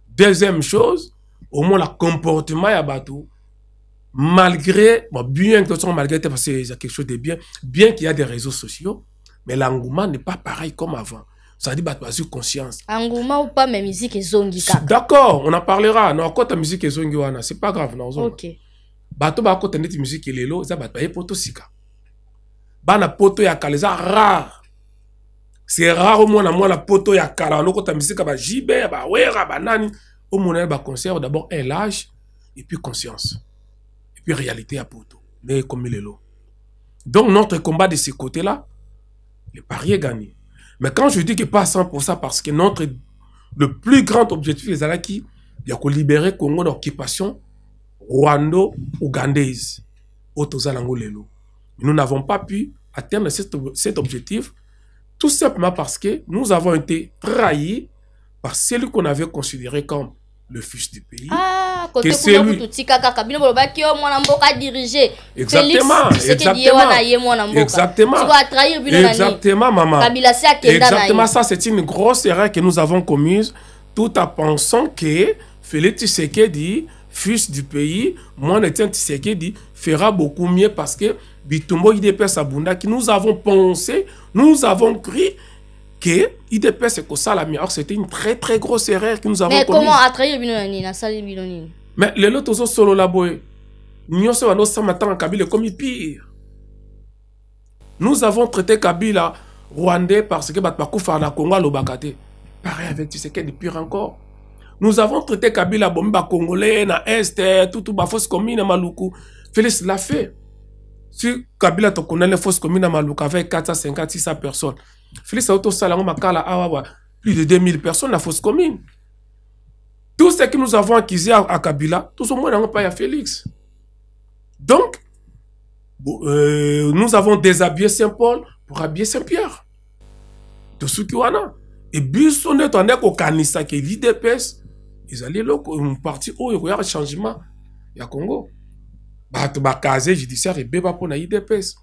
Deuxième chose, au moins le comportement à bateau malgré bien que malgré parce quelque chose de bien, bien qu'il y a des réseaux sociaux, mais l'engouement n'est pas pareil comme avant ça dit bato bazwi conscience Angouma ou pas mais musique ezongi kaka d'accord on en parlera Non quand ta musique ezongi wana c'est pas grave Non Bah ozonga bah quand t'as neti musique ça bah tu es poto sika na poto ya kala eza rare c'est rare moi la poto ya kala wana okota misika bajibe ya bawera au omona bah baconserve d'abord un lage et puis conscience et puis réalité à poto mais comme lelo donc notre combat de ce côté là le pari est gagné mais quand je dis que pas 100%, parce que notre, le plus grand objectif les Alaki, il y a libérer Congo d'occupation rwando-ougandaise. Nous n'avons pas pu atteindre cet, objectif, tout simplement parce que nous avons été trahis par celui qu'on avait considéré comme le fils du pays. Ah, c'est lui oh, exactement exactement exactement maman exactement ça c'est une grosse erreur que nous avons commise tout en pensant que Félix Tshisekedi fils du pays moi Etienne Tshisekedi fera beaucoup mieux parce que Bitumbo IDPS qui nous avons pensé nous avons cru que IDPS c'est que ça la meilleure c'était une très très grosse erreur que nous avons commise mais comment attrayer Binonani na sali Binonani mais les me lelo tozosolola boye nyonso wana osama ntango kabila il pire nous avons traité kabila rwandais parce que bato a la Pareil avec te pareil avec est pire encore nous avons traité kabila bomi congolais, na tout, ma fausse commune maluku félix l'a fait si kabila la fosse commune maluku avec 450 600 personnes félix aotosala yango makala awawa plus de 2000 personnes la fausse commune tout ce que nous avons acquis à, Kabila, tout ce monde n'avons pas à Félix. Donc, euh, nous avons déshabillé Saint-Paul pour habiller Saint-Pierre. Tout ce qui Et puis, on est en train de l'IDPS, ils allaient là, on parti où il y a un changement. Il y a Congo. Bah, tu vas caser judiciaire et béba pour l'IDPS.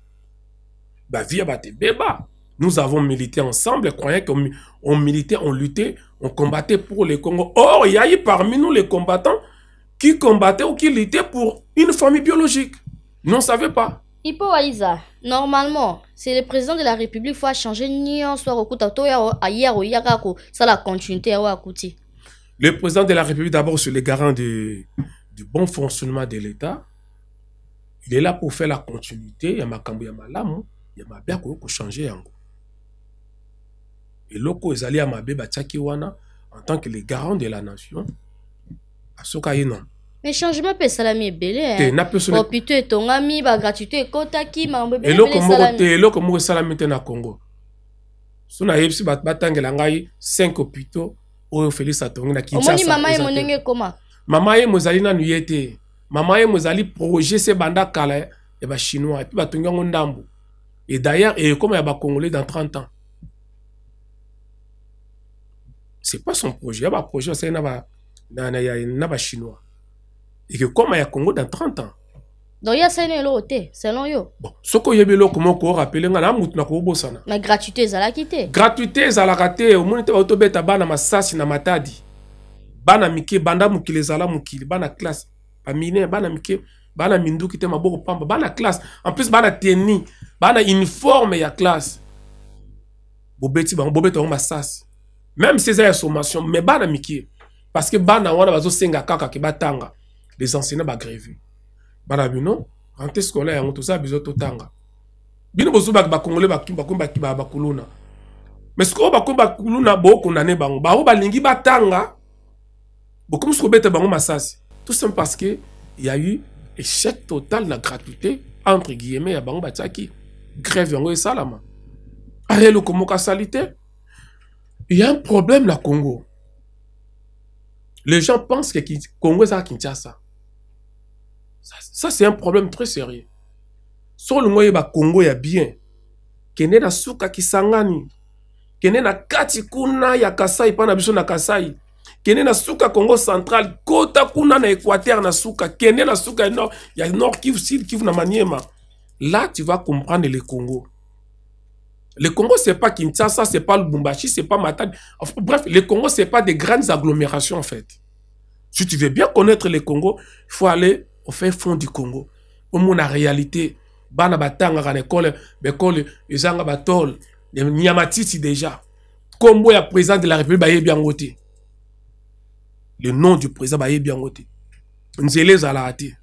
Bah, via, bah, t'es béba. Nous avons milité ensemble, croyant qu'on on militait, on luttait, on combattait pour les Congo. Or, il y a eu parmi nous les combattants qui combattaient ou qui luttaient pour une famille biologique. Nous ne savait pas. Hippo normalement, c'est le président de la République qui a changé ça la continuité Le président de la République, d'abord, c'est le garant du, bon fonctionnement de l'État. Il est là pour faire la continuité. Il y a ma il y a ma changer. Et eloko ezali ya mabe batiaki wana en tant que les garants de la nation asoka ye na mais changement mpe esalami ebeleopito etongami bagratuité ekɔtaki makambo eloko moko te eloko moko esalami te na congo so nayebisi bato batangela ngai 5 hôpitaux oyo félix atongi na kinshasa mama yemo ndenge ekoma mama yemo ezali nanu ye te mama yemo mozali projet se ebanda kala ya bachinois et batongi yango ndambo et d'ailleurs a ya congolais dans 30 ans c'est pas son projet ya projet ya na, ba, chinois. Et ya, ya congo dans 30 ans donc a y a te selon yo bon soki c'est que je na na la gratuité l'a quitté. gratuité tu bana masasi na matadi bana mike banda mokili ezala bana classe bana mike bana minduki ma pamba bana classe en plus bana teni bana uniforme ya classe bobeti bango bobeta même ces ya sommation mais bana miki parce que bana wana singa kaka ke batanga les enseignants bagrévé bana bino rentrée scolaire yango ça bizo totanga bino bozobaki bakongole ba bakuluna mais ba sikoyo bakomi bakuluna bookondane bango ba balingi batanga bokomisi kobeta bango masasi tout simplement parce que il y a eu échec total la gratuité entre guillemets ya bango batiaki grève yango esalama areluko moko asali te il y a un problème là, Congo. Les gens pensent que Congo est à Kinshasa. Ça, c'est un problème très sérieux. Solo ngoye ba Congo y a bien. Kene na suka kisangani. Kene na kati kuna ya Kasai pas na biso na Kasai. Kene na suka Congo central kota kuna na Équateur na suka. Kene na suka ya nord, a nord Kivu, sud Kivu na Maniema. Là, tu vas comprendre le Congo. Le Congo, ce n'est pas Kinshasa, n'est pas Lubumbashi, n'est pas Matadi. Bref, le Congo, ce n'est pas des grandes agglomérations, en fait. Si tu veux bien connaître le Congo, il faut aller au fin fond du Congo. Au moins, la réalité, bana batanga à l'école, l'école, les batol, les déjà. Comme le président de la République, il bien Le nom du président, il bien Nzele Zalahati.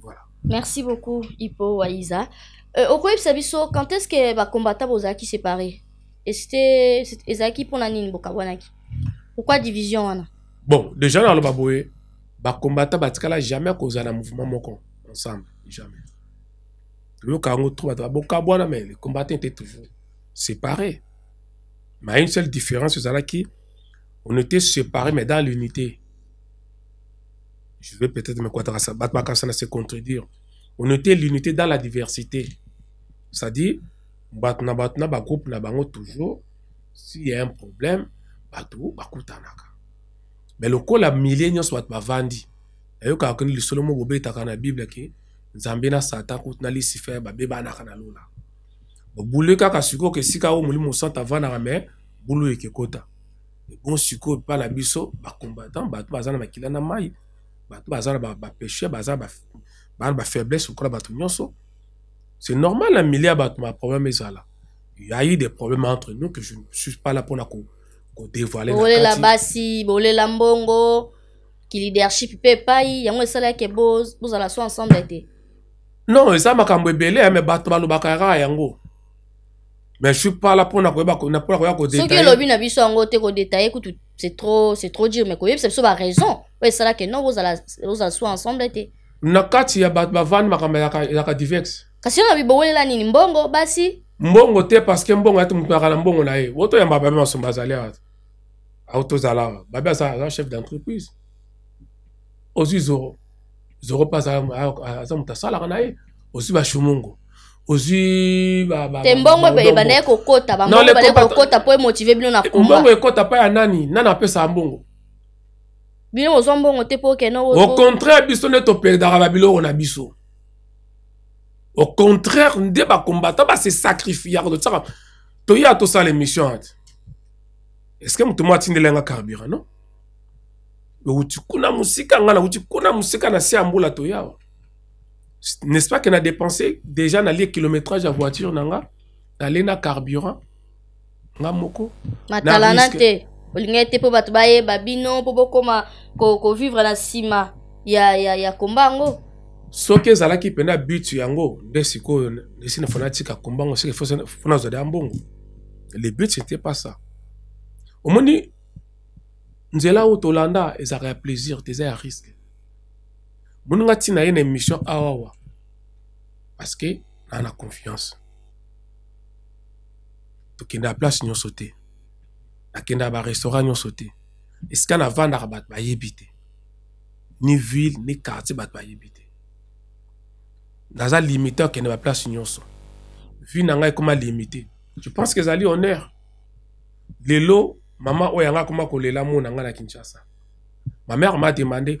Voilà. Merci beaucoup, Hippo Waïza okoyebisa euh, Sabiso, quand est ce que les combattants séparés Et séparé les ezalaki pour nini bokabwanaki pourquoi division bon déjà dans le les combattants, combattants batikala jamais causé un mouvement ensemble jamais toyoka yango tro mais les combattants étaient toujours séparés mais il y a une seule différence ezalaki on était séparés mais dans l'unité je vais peut-être me bato bakabisa ça se contredire on était l'unité dans la diversité c'est-à-dire, batna batna ba groupe na bango toujours s'il y a un problème batou bakutanaka. Mais le col a soit pas Et ka le kana Bible la Nzambe Satan kut na ba beba na kana lola. ka kaka siko ke sika o santa mais kota. Bon siko pa la biso ba combattant bazana makila na mai. bazana ba péché bazana ba ba faiblesse c'est normal, un milliard de problème est là. Il y a eu des problèmes entre nous que je ne suis pas là pour la cour. dévoiler la basi, bolé la mbongo, qui leadership peut pas y, yango esala ke boz, boz ala so ensemble été. Non, ça m'a kambo belé mais batba lo bakara yango. Mais je suis pas là pour na koyeba ko na pour koyeba ko détailler. Soki lobi na biso yango te ko détailler ko c'est trop c'est trop dur mais c'est biso ba raison. Oui, ça là que non boz ala vous ala so ensemble été. Na kati ya bat ba van makambo ya ka diverse kasiona la nini mbongo basi mbongo te parceke mbongo ati mutu akala mbongo na ye otoyamba babe masumba azali awa Auto tozala awa babe aza chef d'entreprise Ozi zoro zoro mpe aza moto asalaka na ye ozwi bashumungo ozwi te mbongo ebanda ye kokota bambongo ebanda ye kokota mpo emotive bino na komba mbongo ekota pa ya nani nani apesaka mbongo bino bozwa mbongo te mpo okende au contraire biso nde toperdaka babiloko na biso au contraire, nde débat combattant c'est se sacrifier tout to Est-ce que tu un carburant non? musika ngala musika na siambula N'est-ce pas qu'on a dépensé déjà dans les kilométrages à voiture nanga, dans les na carburant nga moko. Matalana te. te batubaye bino ko ko vivre na sima, ya, ya, ya kombango. soki ezalaki mpenza but yango nde sikoyo esina fona atika kombango soki fona azwada ya mbongo le but nte pas ça omoni nzela oyo tolanda ezalaka ya plaisir te eza ya risque moninga ntina ye na émission awawa parce que naa na confiance tokende ya place nyonso te nakende ya barestaurant nyonso te esika navandaka bato bayebi te ni ville ni quartier bato bayebi te naza limité akende baplace nyonso vie na ngai ekoma limité je pense que ezali honneur lelo maman, oyo yanga akoma kolela mo na ngai na kinshasa mère ma demande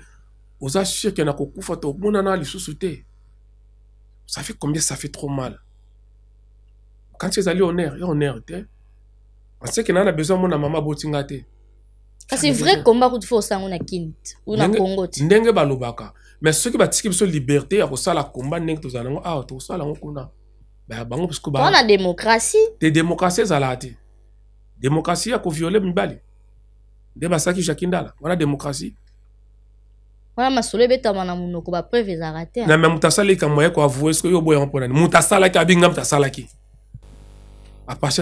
oza sur ke na kokufa tomonana lisusu te ça fait combien ça fait trop mal quand ezali honneur ya honneur te parce ke naa na besoin mona mama aboti nga te c'est vrai combat kutu fo osango na kini Ou na kongo te ndenge balobaka mais qui soki batiki sur liberté combat. Ils ont ndenge tozala combat. awa la yango kuna baya la démocratie La démocratie ezalaka te démocratie ya koviole mibali nde basalaki jaki a voilà démocratie wana masolo ebetama que monoko vous ezalaka te na me moto asalaki kamwa ye koavoue soki oboya yango mponani que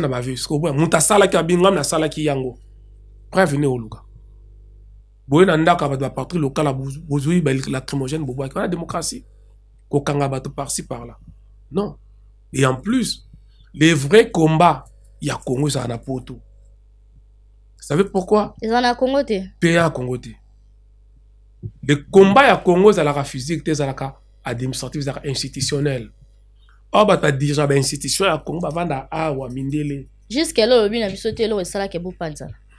na bavie qui yango Prévenez au boye na ndako ya bato la lokala bozwi balacrymogène bobwaki wana démocratie kokanga bato parci par là non et en plus les vrais combats ya congo ezala na poto savez pourquoi eza na congo te pa ya congo te le combat ya congo ezalaka bah, physique te ezalaka administrative ezalaka institutionnel oyo bato badirige bainstitution ya congo bavanda awa mindele jusque lelo olobi na biso te eloko esalaka ebopanzana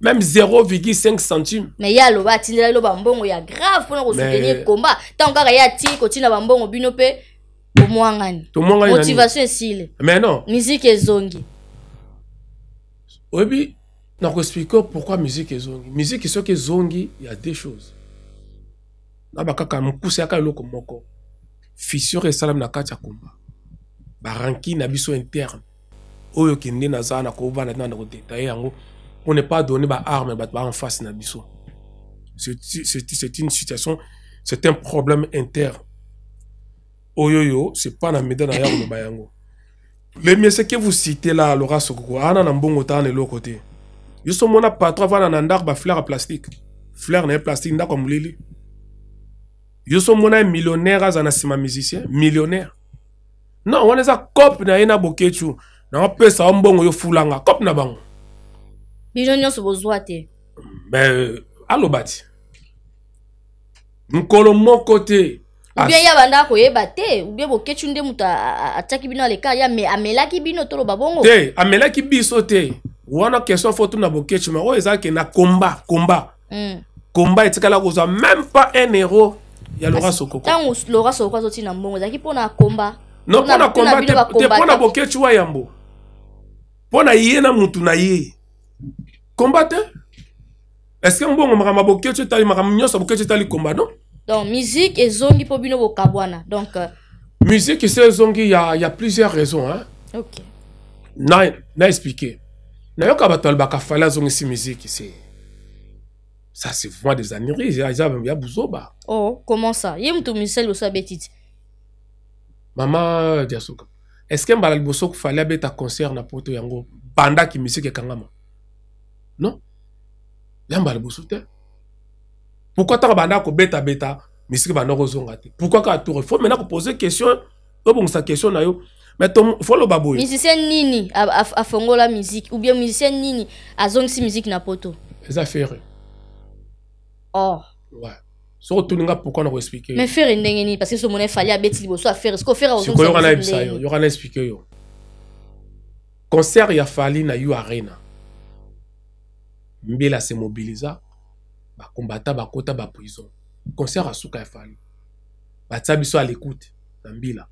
même 0,5 centimes Mais ya loba atindela loba ya grave pour nous soutenir combat. Tant kaka ya ti kotina ba mbongo bino pe omwangani. Tomwangani. Motivation esile. Mais non. Musique ezongi. nous expliquons pourquoi musique ezongi. Musique soki ezongi, il y a deux choses. Naba kaka mokuse yaka eloko moko. Fissure salam na kati ya combat. Ba rankine na interne. Oyo kende nazala na kovanda na kodetaye yango on n'est pas donné ba arme ba en face na biso c'est une situation c'est un problème interne oyoyo c'est pas na meda na ya ko bayango le mieux c'est que vous citez là Laura Sokoko ana ah, na mbongo ta na le côté yo so a pas trouvé na ndar ba fleur à plastique fleur na plastique na comme lili yo so mona millionnaire aza ah, na musicien millionnaire non on est à cop na ina boketu na pesa mbongo yo fulanga cop na bango bino nyonso bozwa te be aloba ti mokolo moko te ubien ye abanda koyeba te ubien bokecu nde moto atiaki bino aleka ye amelaki bino toloba bongo te amelaki biso te wana question fo tuna bokecu ma oyo ezalaki na komba komba mm. komba etikala kozwa même pas un héros ya lora sokoko ntango lora sokoko azotina mbongo ezalaki mpona komba non mpona komba te mpona bokecu wa yambo mpona ye na mutu na ye Combattre est-ce que bon makambo je combat donc musique et zongi bino bokabwana donc euh, musique zongi, il y a plusieurs raisons hein? okay. na, na expliqué nayoka bato fala, zongi musique c'est ça c'est vraiment des oh comment ça Maman, est ce que faire un concert na poto yango bandaki musique kangama. Non. Yamba le Pourquoi beta beta, te. Pourquoi ka tour? Faut maintenant ko poser question, question yo. Mais ton faut le Musicien nini a a la musique ou bien musicien nini a zongsi musique na Les affaires. Oh. Ouais. surtout pourquoi na mais faire parce que so mona fallait abeti liboso affaire siko faire fait à na you arena mbela se mobiliza bakombata bakota baprison concert asuka efali batia biso à l'écoute na mbila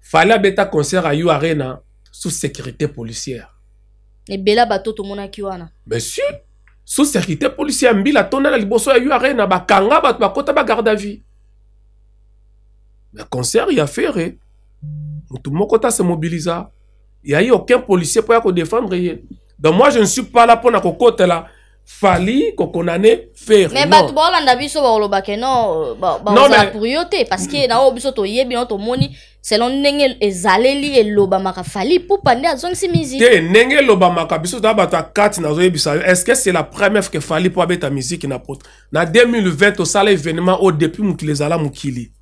fali abeta concert ayu arena sous sécurité policière ebela bato tomonaki wana bien sûr sous sécurité policière mbila tonda na liboso ya yu arena bakanga bato bakota bagarde à vie mais concert ya fere motu moko ta se mobiliza yayi aucun policier mpo ya kodefendre ye Donc moi je ne suis pas là pour là. fali kokonane faire mais bato baolanda biso baolobake non euh, bazala pour yo priorité parce que na oyo biso toyebi to moni selon n'engel ezaleli pour fali à nde si musique. te loba elobamaka biso toza bata ya na nazoyebisa yo est ce que c'est la première fois que fali pour abeta musique na poto na 2020 au sale événement au depuis mokili ezala mokili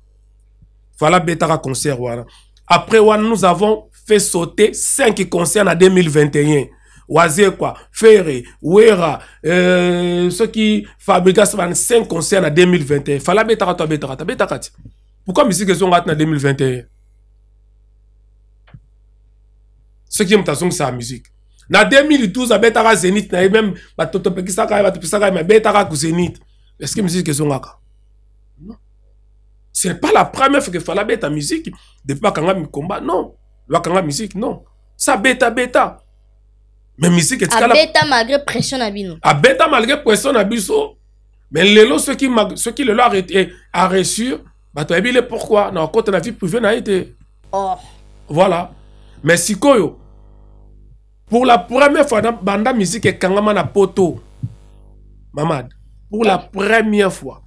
fali abetaka concert wana après wana nous avons fait sauter 5 concerts na 2021 Wazekwa, Ferre, Wera, euh, ceux qui fabriquent 25 concerts en 2021. Fala betarata, betarata, betarata. Pourquoi musique sont en 2021 Ceux qui aiment ta ça c'est musique. En 2012, betara Zénith, même, betara Zénith. Est-ce que musique est en Non. Ce n'est pas la première fois que Fala beta musique, depuis que je combat, non. Wakanga musique, non. Ça bêta, bêta mais musique me misike Abeta malgré pression na bino abeta malgré pression na biso mais lelo arrêté, soki lelo areçu bato ayebi le pourquoi quand okota la vie privé na été oh. voilà mais koyo. pour la première fois dans banda et Kangama na poto mamad pour la première fois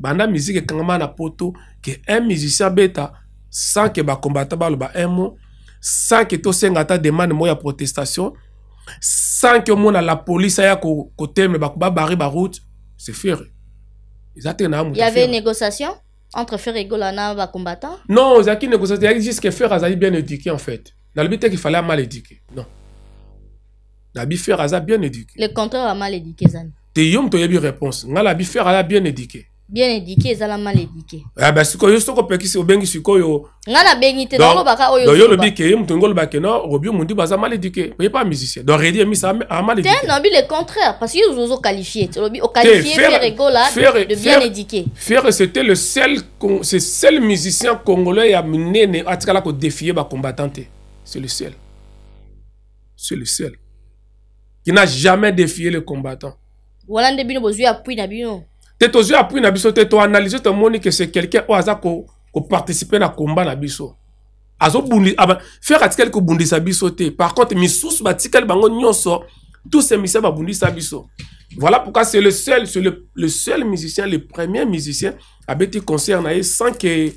banda et Kangama na poto que un musicien bêta sans que bah, ba le ba un mot sans que tosenga ata demande moi ya protestation sanke à la police polise aya kotemela babare baroute c'est route C'est fier Il y avait une négociation entre Fer et Golana, va combattant non il a ezalaki négociation Il que Fer a été bien éduqué en fait nalobi te fallait mal éduquer non nabi Fer a bien éduqué le contraire a mal éduqué ezani te yo eu oyebi réponse ngai nabi Fer a bien éduqué bien éduqué ezala mal éduqué ah bah siko yo soko pekisi si siko yo nga na bengi te donc baka Non. donc yo lobi ke yo mtongo lobi ke no mon mundi baza mal éduqué voyez pas musicien donc redi mis ça a mal éduqué non bi le contraire parce que vous zo qualifié lobi o qualifié faire rigola de bien éduqué faire c'était le seul c'est seul musicien congolais à munene atikala ko défier ba combattante c'est le seul c'est le seul qui n'a jamais défié le combattant voilà ndebino a apui na bino te tozwi appui na biso analysé toanalyse tomoni que c'est quelqu'un au oyo aza combat na komba na biso fer atikali ah ben, kobundisa biso te par contre misusu batikali bango sort tous ces emisien bah, sa biso voilà pourquoi c'est le seul c'est le, le seul musicien le premier musicien abeti concert na ye sans ke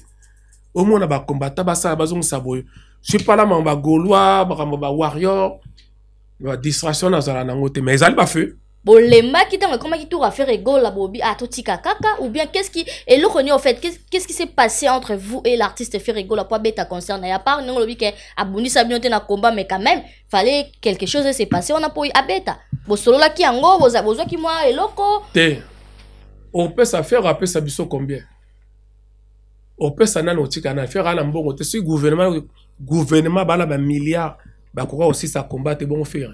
omona bakombata bah, basala bazongisa boye soki mpana makambo bagaulois makambo bawarrior badistraction nazala nango te mais ils pas feu bolembaki ntango ekomaki tour affaire egola bobi tika kaka ou bien qu'est-ce qui eloko en fait qu'est-ce qui s'est passé entre vous et l'artiste faire egola po abeta à na ye apart ndenge olobi ke abundisa bino te na combat mais quand même fallait quelque chose s'est passé wana po abeta bosololaki yango bozwaki mwa eloko te opesa affaire sa biso combien opesa nani otika na à ana mbongo te soki gouvernement gouvernement bala aussi sa combat et bon faire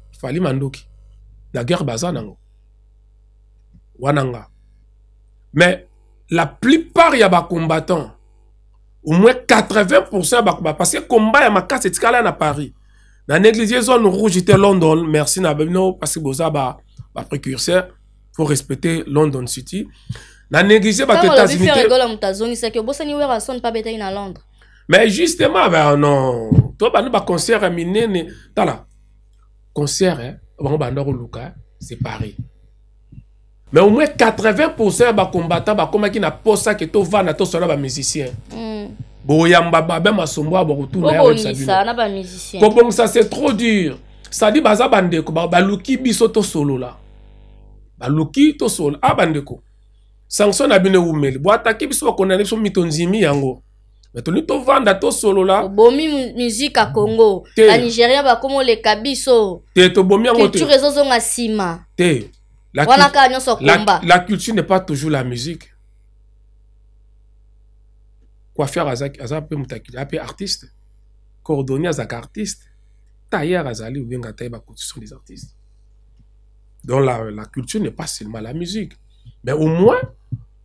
fali mandoki la guerre bazanango wananga mais la plupart yaba combattants au moins 80% parce que combat ya makasi etikala na paris na négligée zone rouge était london merci na bino parce que boza ba, ba précurseur faut respecter london city na négligé bato états-unis mais justement ben non ben, nous bano baconcert ya minene tala concert bango hein, banda c'est pareil. mais au moins 80% ya bakombatant bakomaki na posaki tovanda tosala bamusicien boyamba ba, hmm. ben masombo ya ça c'est trop dur Ça sadi baza bandeko baluki biso tosolola to solo, a ah, bandeko sanction na bino ewumeli boataki biso bakondana biso mitonzimi yango mais me tolingi solo là. bomi musique à congo banigéria bakoma oleka biso te tobomi yango culture ezozonga nsima te Tu kaka en komba la culture n'est pas toujours la musique Quoi faire coiffeur À mpe moto akili ape artiste cordonnier azalaka artiste tailleur bien obenga taye baconstitution des artistes donc la, la culture n'est pas seulement la musique mais au moins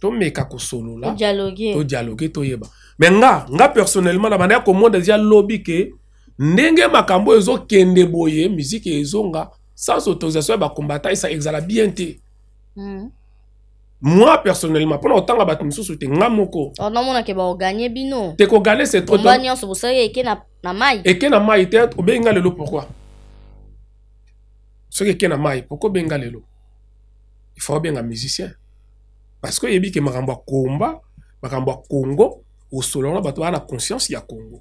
tomeka kosolola todialoge yeba. Mais nga nga personnellement manière bandaki komonda eza lobi que ndenge makambo oyo ezokende boye miziki ezonga sans autorisation ya bakombata ça ezala bien te hmm. moi personnellement pendant mpona kotanga bato mosusu te nga moko oh, ba gagner bino te gagner c'est trop nyonso bosali que na, na mai que na mai te obengi nga lelo pourkui que eke na mai pourquoi benga nga lelo il faut obenga musicien parce que yebi ke makambo ya komba makambo ya congo au bato na conscience ya congo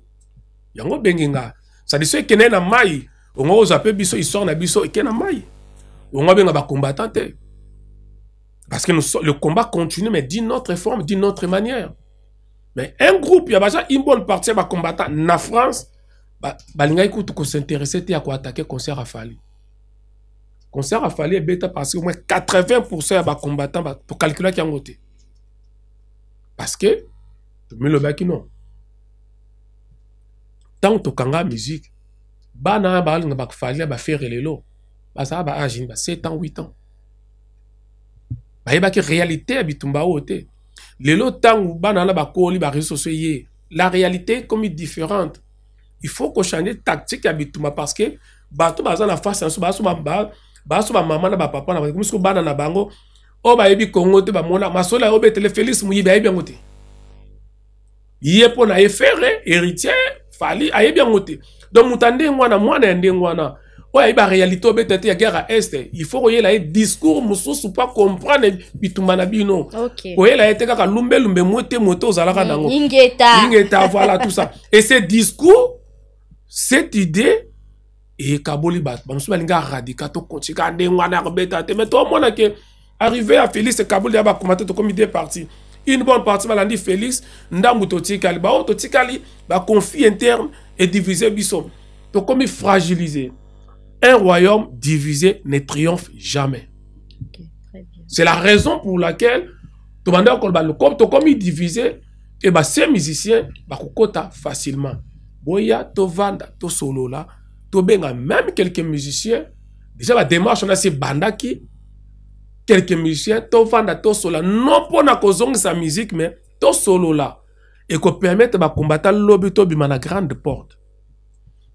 yango benge nga sadi so ekende na mai va ozwa mpe biso histoire na biso eke na mai ongo abenga bacombattant combattants. parce que nous, le combat continue mais d'une autre forme d'une autre manière mais un groupe ya ça. une bonne partie ya combattants. na france balingaki ba kutu kosinteresse à quoi attaquer concert Rafali. On s'est ebeta parce que au moins 80% pour calculer tokalculaki qui te parce que le que non Tant as la musique bana faut faire les lots. lelo bazala baage 7 ans 8 ans bayebaki réalité ya bitumba oyo te lelo ntango bana wana bakoli baréseau sociaux la réalité est différente il faut tu tactique ya tactique parce que bato baza la face na biso baso mama na bapapa na bakomi siko bana na bango oyo bayebi kongo te bamona masolo ayo obetele félix moyibi ayebi yango te ye mpo na ye héritier fali ayebi bien te donc moto andenge mwana ya ndenge wana oyo ayebi baréalité obeta ya guerre à est il faut koyela la discours mosusu mpo acomprendre bitumba na bino koyela la te kaka lumbelumbe mwe te moto ka mm, nango ingeta voilà tout ça et ce discours cette idée e kaboli bato bamosusu to aradika tokontika ndenge wana beta te mona ke arrive ya félix ekaboli ya bakoma to comité de parti une bonne partie balandi félix ndambu totikali baoyo oh, ba baconflit interne edivise biso komi fragilisé. un royaume divisé ne triomphe jamais c'est la raison pour laquelle to tobandi akoloba divisé, tokomi divise e musiciens musicien bakokota facilement boya tovanda là même quelques musiciens déjà la démarche, on a ces qui... quelques musiciens tout solo non pas na sa musique mais solo ceux-là, et tosolola combattre bakombata lobi tobima la grande porte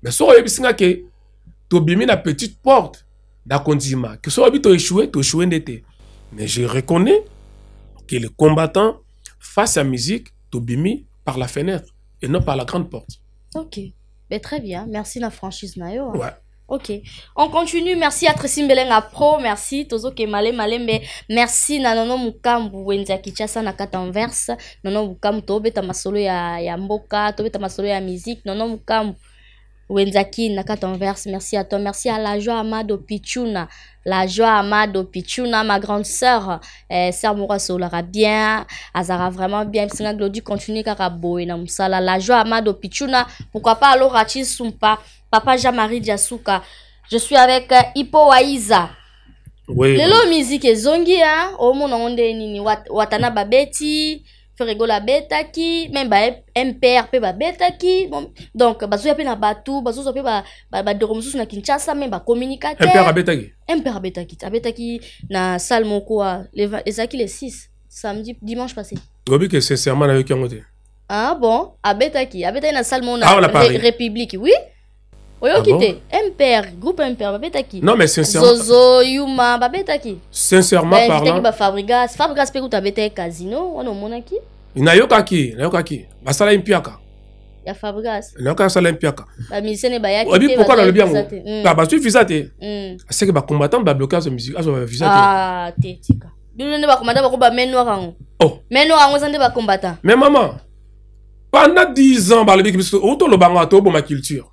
mais soki oyebisinga ke tobimi na petite porte que que soki oyebi échoué, to échoué mais je reconnais que le combattant face à musique tobimi par la fenêtre et non par la grande porte ok ben, très bien, merci la franchise Nayo. Hein. Ouais. Ok. On continue. Merci à Tracy à Pro. Merci Tozo Malé mais Merci Nanono Mukambu Wenza Kichasa na kata Nanono Mukambu tobeta masolo ya ya mboka, tobeta masolo ya musique. Nanono Mukambu Wenzaki Nakata Anvers, merci à toi. Merci à la joie Amado Pichuna. La joie Amado Pichuna, ma grande sœur. Eh, sœur Solara bien. Azara vraiment bien. Singa Glodi continue Karabo et sala La joie Amado Pichuna. Pourquoi pas Alora Sumpa. Papa Jamari Diasuka. Je suis avec euh, Hippo Waiza. Oui. Lelo musique zongi hein. Omo na onde nini watana babeti feregola betaki même ba mpr mpe bah, betaki donc bazozwa mpe na bato bazozwa mpe de romsous na kinshasa à bacommunicateurmpr abetaki abetaki na salle les ça qui les 6 samedi dimanche passé c'est que sincèrement qui à était ah bon abetaki abetaki na salle ah, la na république oui oyoki ah bon? te mpr groupe mpr babetaki non mais sincèrement zozo yuma babetaki sincèrement ben, parlant bafabrigas fabrigas mpe kuta abetaki casino wana omonaki nayokaki nayokaki basala mpiaka ya fabrigas nayoka asala mpiaka bamisene bayaki bas pourkui ba yango bazwi visa te aseke bacombattant babloke azwa Ah, te tika ba nde bacombattant bako bamenwar oh menwar yango eza ba combattant mais maman pendant 10 ans bah, le balobiki biso outolobanga ma culture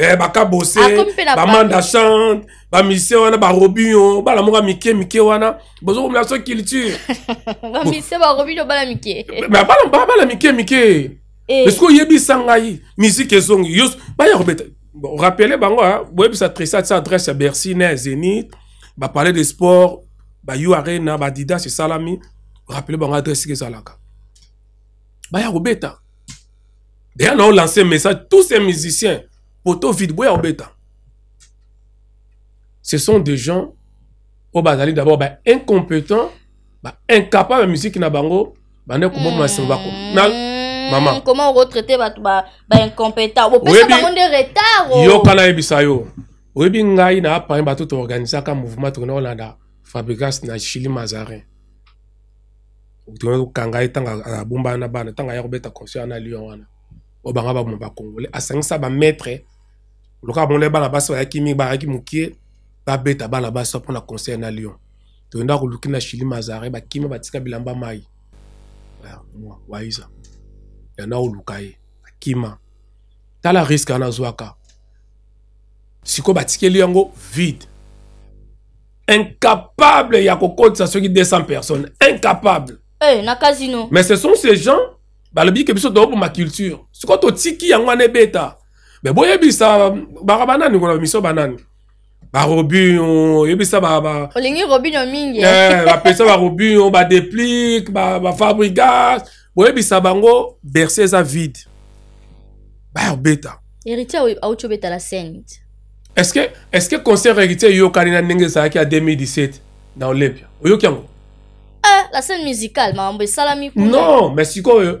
Eh, baka bose bamanda chante pas wana barobino bala moko mike mike wana bozokomela so culture bala eh, mike mike pas, eh. oyebisa ngai musique ezongi Rappelez baya kobeta rappele bango sa tresa ça adresse à bercy na zenith, zénith parler de sport bayu arena badidas salami, rappele bango adresse je ezalaka baya D'ailleurs, nous avons lancé un message, tous ces musiciens, Poto Vidboy Obeta, ce sont des gens, au Bazali d'abord, bah, incompétents, bah, incapables de musique, n'abango, bango, hmm. comment on s'en va Maman. Comment retraiter bah, bah, incompétent? Vous pensez de retard? Oh? Yo, kana yo. ngai na organiser un mouvement na chili mazarin y un bana oyo bango bamomo bacongolais asangisa bamaître loka bamolai bala baso bayaki mingi bayaki mokie babeta bala pour la conseil na lyon toyenda koluki na chili mazare bakima batika bilamba mai waiza na koluka ye la tala en wana azwaka sikoyo batikeli yango vide incapable ya kokotisa qui 200 personnes incapable eh na casino mais ce sont ces gens balobi ke biso ma culture tiki, Mais sikoyo totiki yango wana ebeta me boyebisa baraba nani kona bah banani on oyebisa olingi robino mingi fabrique. Eh, bon badeplike bafabrigas boyebisa bango berce eza vide bayobeta héritier beta la saint est-ce que est-ce que concert héritier karina na ça qui a 2017 na olympia a? Ah la scène musicale makambo salami non mais quoi?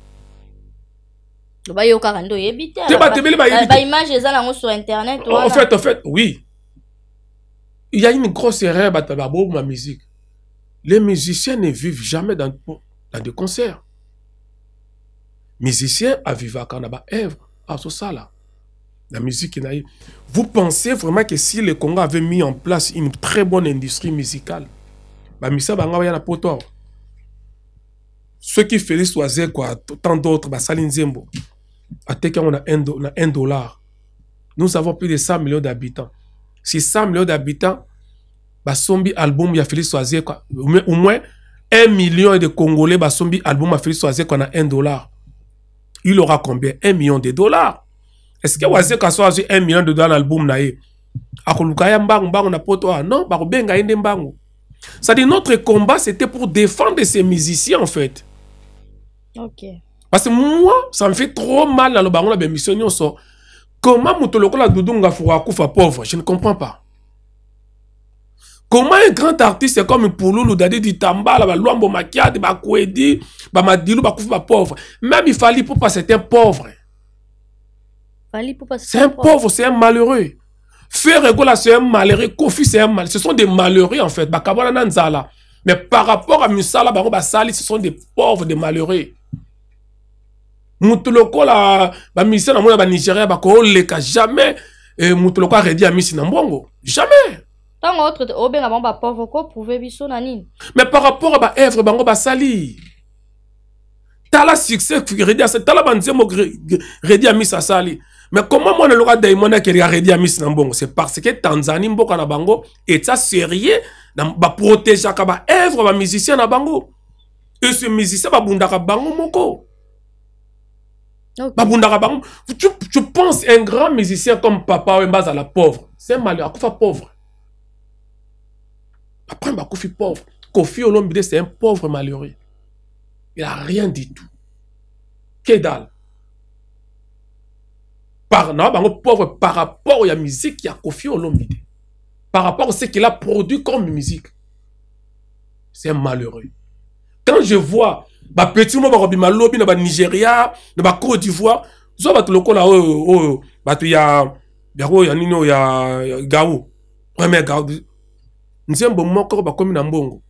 Tu nde oyebi te batebele baimage eza sur internet en fait en fait oui il y a une grosse erreur bato ma musique les musiciens ne vivent jamais dans, dans des concerts musicien avivaka na ça là la musique est naïve. vous pensez vraiment que si le congo avait mis en place une très bonne industrie musicale bamisa bango baya na Ceux qui soki félix oizer quoi tant d'autres Salin Zembo à Téka, on a un, do, un dollar. Nous avons plus de 100 millions d'habitants. Si 100 millions d'habitants, bah, sombi album, ya Félix Soazier, au moins 1 million de Congolais, bah, sombi album, ya Félix qu'on a un dollar. Il aura combien 1 million de dollars. Est-ce que Wazé Kasso a 1 million de dollars dans l'album naïe Akoluka ya bang, na poto ah non bakobenga yende mbangu. Ça notre combat c'était pour défendre ces musiciens en fait. OK. Parce que moi, ça me fait trop mal dans le baron de mission. Comment Moutolokola Doudunga Fourakoufa pauvre Je ne comprends pas. Comment un grand artiste comme Pouloulou, Dadi Ditamba, Luambo Makiad, Bakouedi, Bamadilou, Bakoufa pauvre Même il fallait pour c'est un pauvre. C'est un pauvre, c'est un malheureux. là, c'est un malheureux. Kofi, c'est un malheureux. Ce sont des malheureux, en fait. Nanzala. Mais par rapport à Musala, ce sont des pauvres, des malheureux la ba bamisio na mona le leka jamais mutu a redi a misi na mbongo jamais Tant de obenga bango ba koprouve biso na nini mais par rapport a baevre bango sali. tala succès redi tala banzembo redi mis misi sali. mais comment mwana lokola daimon akeleka redi a misi na mbongo c'est parce que tanzanie mboka na bango ça sérieux evre, ba musicien na bango ce musicien ka bango moko Okay. Tu, tu, penses un grand musicien comme Papa base à la pauvre. C'est malheur. pauvre. Après, Bakoufi pauvre. Kofi c'est un pauvre malheureux. Il n'a rien du tout. Kedal. Par, non, pauvre par rapport à la musique qu'il a Kofi Olombide. Par rapport à ce qu'il a produit comme musique. C'est malheureux. Quand je vois ba petit mo Nigeria, lobi na Nigeria na Côte d'ivoire le oyo ya ya Nino y a gao premier gao moko na mbongo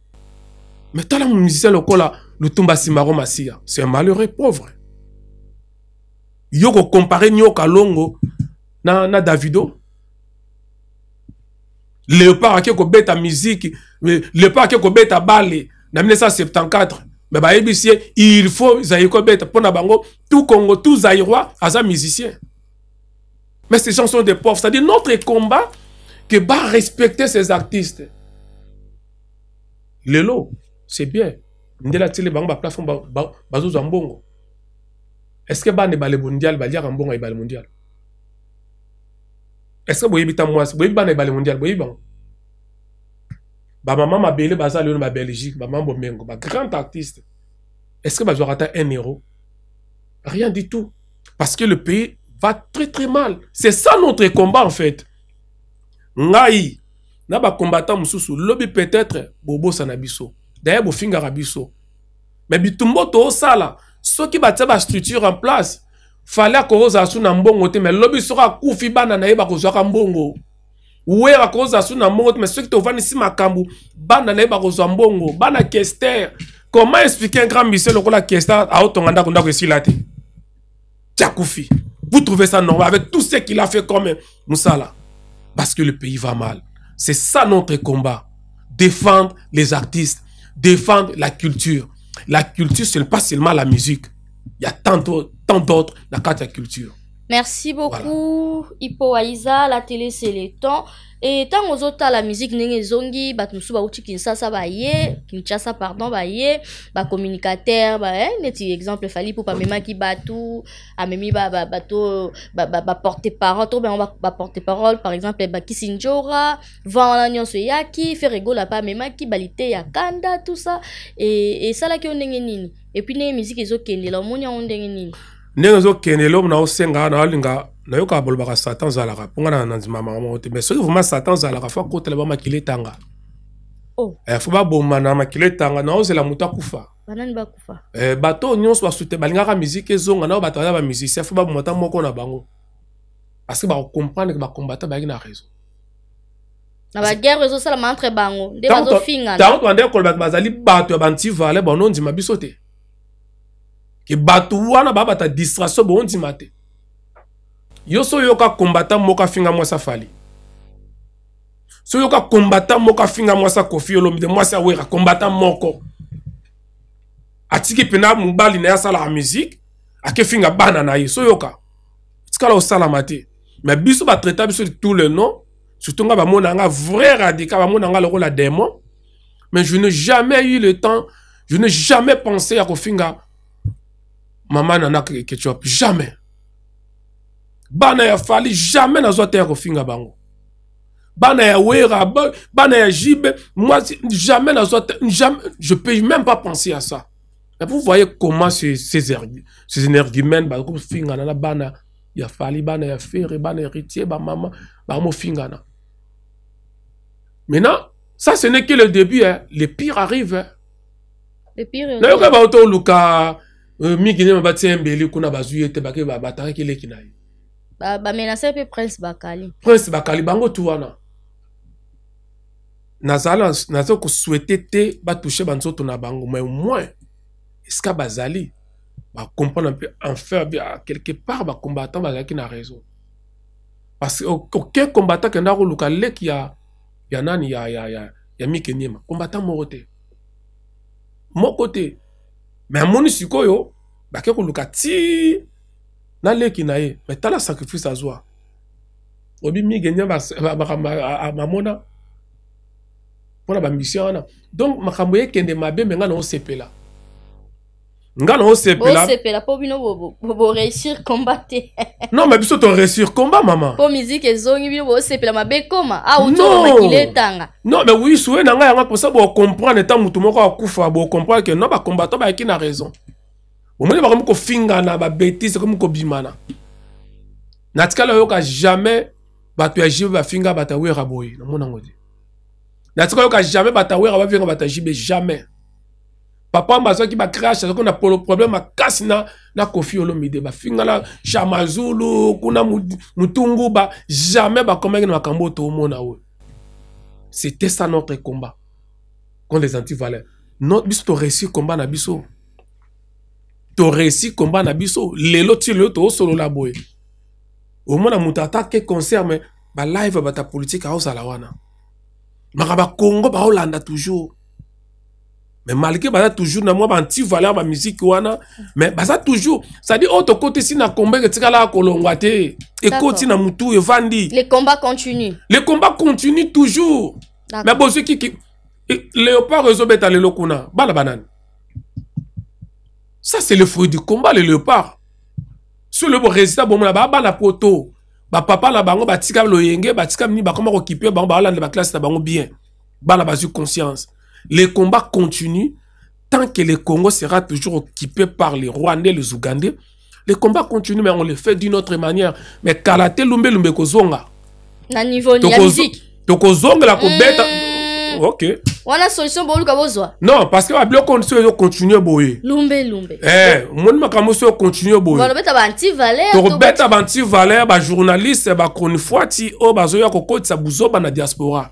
musicien le simaro masia c'est un malheureux pauvre Yoko comparé Nyoka longo na, na davido léopard qui a musique léopard ake balle, na 1974 mais bah, ABC, il faut zaïri kobeta mpo na bango tout congo tout zaïrois aza musicien mais ces gens sont des pauvres c'est à dire notre combat que bah respecter ces artistes lelo c'est bien ndela tile bango plateforme bazozwa bah, bah, Zambongo. est ce que bana ebale mondial baliaka mbongo ya balle mondial est ce que boyebi ta mwasi boyebi bana ebale mondial boyebi bango belé maman baza ma na ma maman ma grand artiste est-ce que vais rater un héros rien du tout parce que le pays va très très mal c'est ça notre combat en fait ngai na combattant mususu lobi peut-être bobo bobosana biso daye bofingaka rabiso mais bitumbo qui soki la structure en place fallait akozala su na mbongo te mais lobi sera akufi bana na ye bakozwaka mbongo Ouais, à cause na son amour, mais ceux qui ici, bana na ye bakozwa bana kester comment expliquer un grand monsieur à kester aotonga ndako ndako esila te Tchakoufi, vous trouvez ça normal avec tout ce qu'il a fait comme là, parce que le pays va mal c'est ça notre combat défendre les artistes défendre la culture la culture ce n'est pas seulement la musique il y a tant d'autres dans la carte la culture merci beaucoup voilà. ipo aiza la télé c'est le temps la musique ozotala musike ndenge ezongi bato mosusu bauti kinsasa baye kinshasa pardon baye bah, communicateur, ba, eh, neti hein, exemple fali mpo bamemaki batou amemi ah, ba bah, bah, porter parole va, bango porter parole par exemple bakisi njora vent wana nyonso eyaki pas mes mains qui ya kanda tout ça et et ça là, e, on ndenge nini epuis ndenge musike ezokendela omoni yango on nini ndenge ozokende eloko na osenga naolinga nayoka bolobaka satan ozalaka mpo ngai na ndima maka moko te mais soki vraimen satan ozalaka fo akotela bamakila etanga oh. eh, fo baboma na makila etanga naozela moto akufa eh, bato oyo nyonso basute balingaka miziki ezonga nao bato baza bamusicien fo baboma ta moko na bango parce que bakocomprendre bakombata bayaki na raison na bagere ezosalama entre bango nde bazofingana tanto bande koloba bato bazali bato ya bantivale banondima biso te Qui bato baba ta distraction bon dit te yo so moka moka finga afinga mwasi Soyoka so moka finga mwa sa kofi akofi de mwa sa awera Combattant moko atiki mpena mobali na ye asalaka ake finga bana na ye so yoka tikala Mais bisou me biso traiter biso tout le nom surtout nga bamona nga vrai radical le nga la démon mais je n'ai jamais eu le temps je n'ai jamais pensé à kofinga Maman na ketchup jamais bana ya fali jamais nazwa tere finga bango bana ya wera bana ya jibe moi jamais nazwa jamais je peux même pas penser à ça mais vous voyez comment ces ces ces énergumènes ba finga na bana ya fali bana ya fere bana héritier ba maman ba fingana. na maintenant ça ce n'est que le début hein. le pire arrive hein. le pire nayoka bauto euh, mikili ma batie mbeli kuna bazwi ye te bake bataraki leki ba ye bamenase pe prince bakali prince bakali bango tu wana naza souhaiter te batouche banzoto na bango mais au moins eska bazali ba en mpe bien quelque part bacombattant bazalaki na raison parce aucun combattant akenda koluka leki ya, ya nani ya, ya, ya, ya mikeniema combattant moko mon côté me amoni sikoyo bake koluka ti na leki na ye me tala sacrifice azwa obi migenya makambo amamona mpona bamission wana donc makambo ekende mabe me ngai na osepela nga na osepela osepela mpo bino bo réussir combattre. non mais biso réussir combat mama mpo miziki ezongi bino boosepela mabe ekoma autokili etanga non mais oui soye na ngai yango komposa bocomprendre ntan motu moko akufa bocomprendre ke non bacombatant bayaki na raison omoni bakomi kofingana babétise ekomi kobimana na tikala oyoka jamais bato ya jibe bafinga bato ya wera boye namona yango te na tikala oyoka jamais bato ya wera bafinga bato ya jibe jamais papa ambe azwaki bacrash azwaki na problème makasi na, na kofi olomide bafingana jamazulu kuna mutunguba jamais bakomaki na makambo to toomona ah oyo c'était ça notre combat contre les antivaleurs notre biso toresi combat na biso toresi combat na biso lelo ti lelo la boye omona moto concerne ba live ba ta politique politike aozala wana Congo ba baolanda toujours mais malgré baza toujours na mwa ma musique wana mais ça toujours ça dit cestadire côté si na combat etikalaka kolongwa te ekoti na mutu evandi le combat continue le combat continue toujours mais bozwikiki eh, léopard ezobeta lelo kuna la banane ça c'est le fruit du combat le léopard sur le résultat bah babana poto bapapa na bango batika loyenge bah on bakoma kokipe bango la classe, bah bango bien bana bazwi conscience les combats continuent tant que le Congo sera toujours occupé par les Rwandais, les Ougandais. Les combats continuent, mais on les fait d'une autre manière. Mais Kalate Lumbe Lumbe Kozonga. Na niveau la musique. Tokozonga la kobeta. Hmm. Ok. Wana solution pour le bozwa. Non, parce que ba bloc condition continuer. à boye. Lumbe lumbe. Eh, mon makambo continuer continue boye. Ba beta ba anti valeur. To beta ba anti valeur ba journaliste ba chronifoati o bazoya bouzo buzoba na diaspora.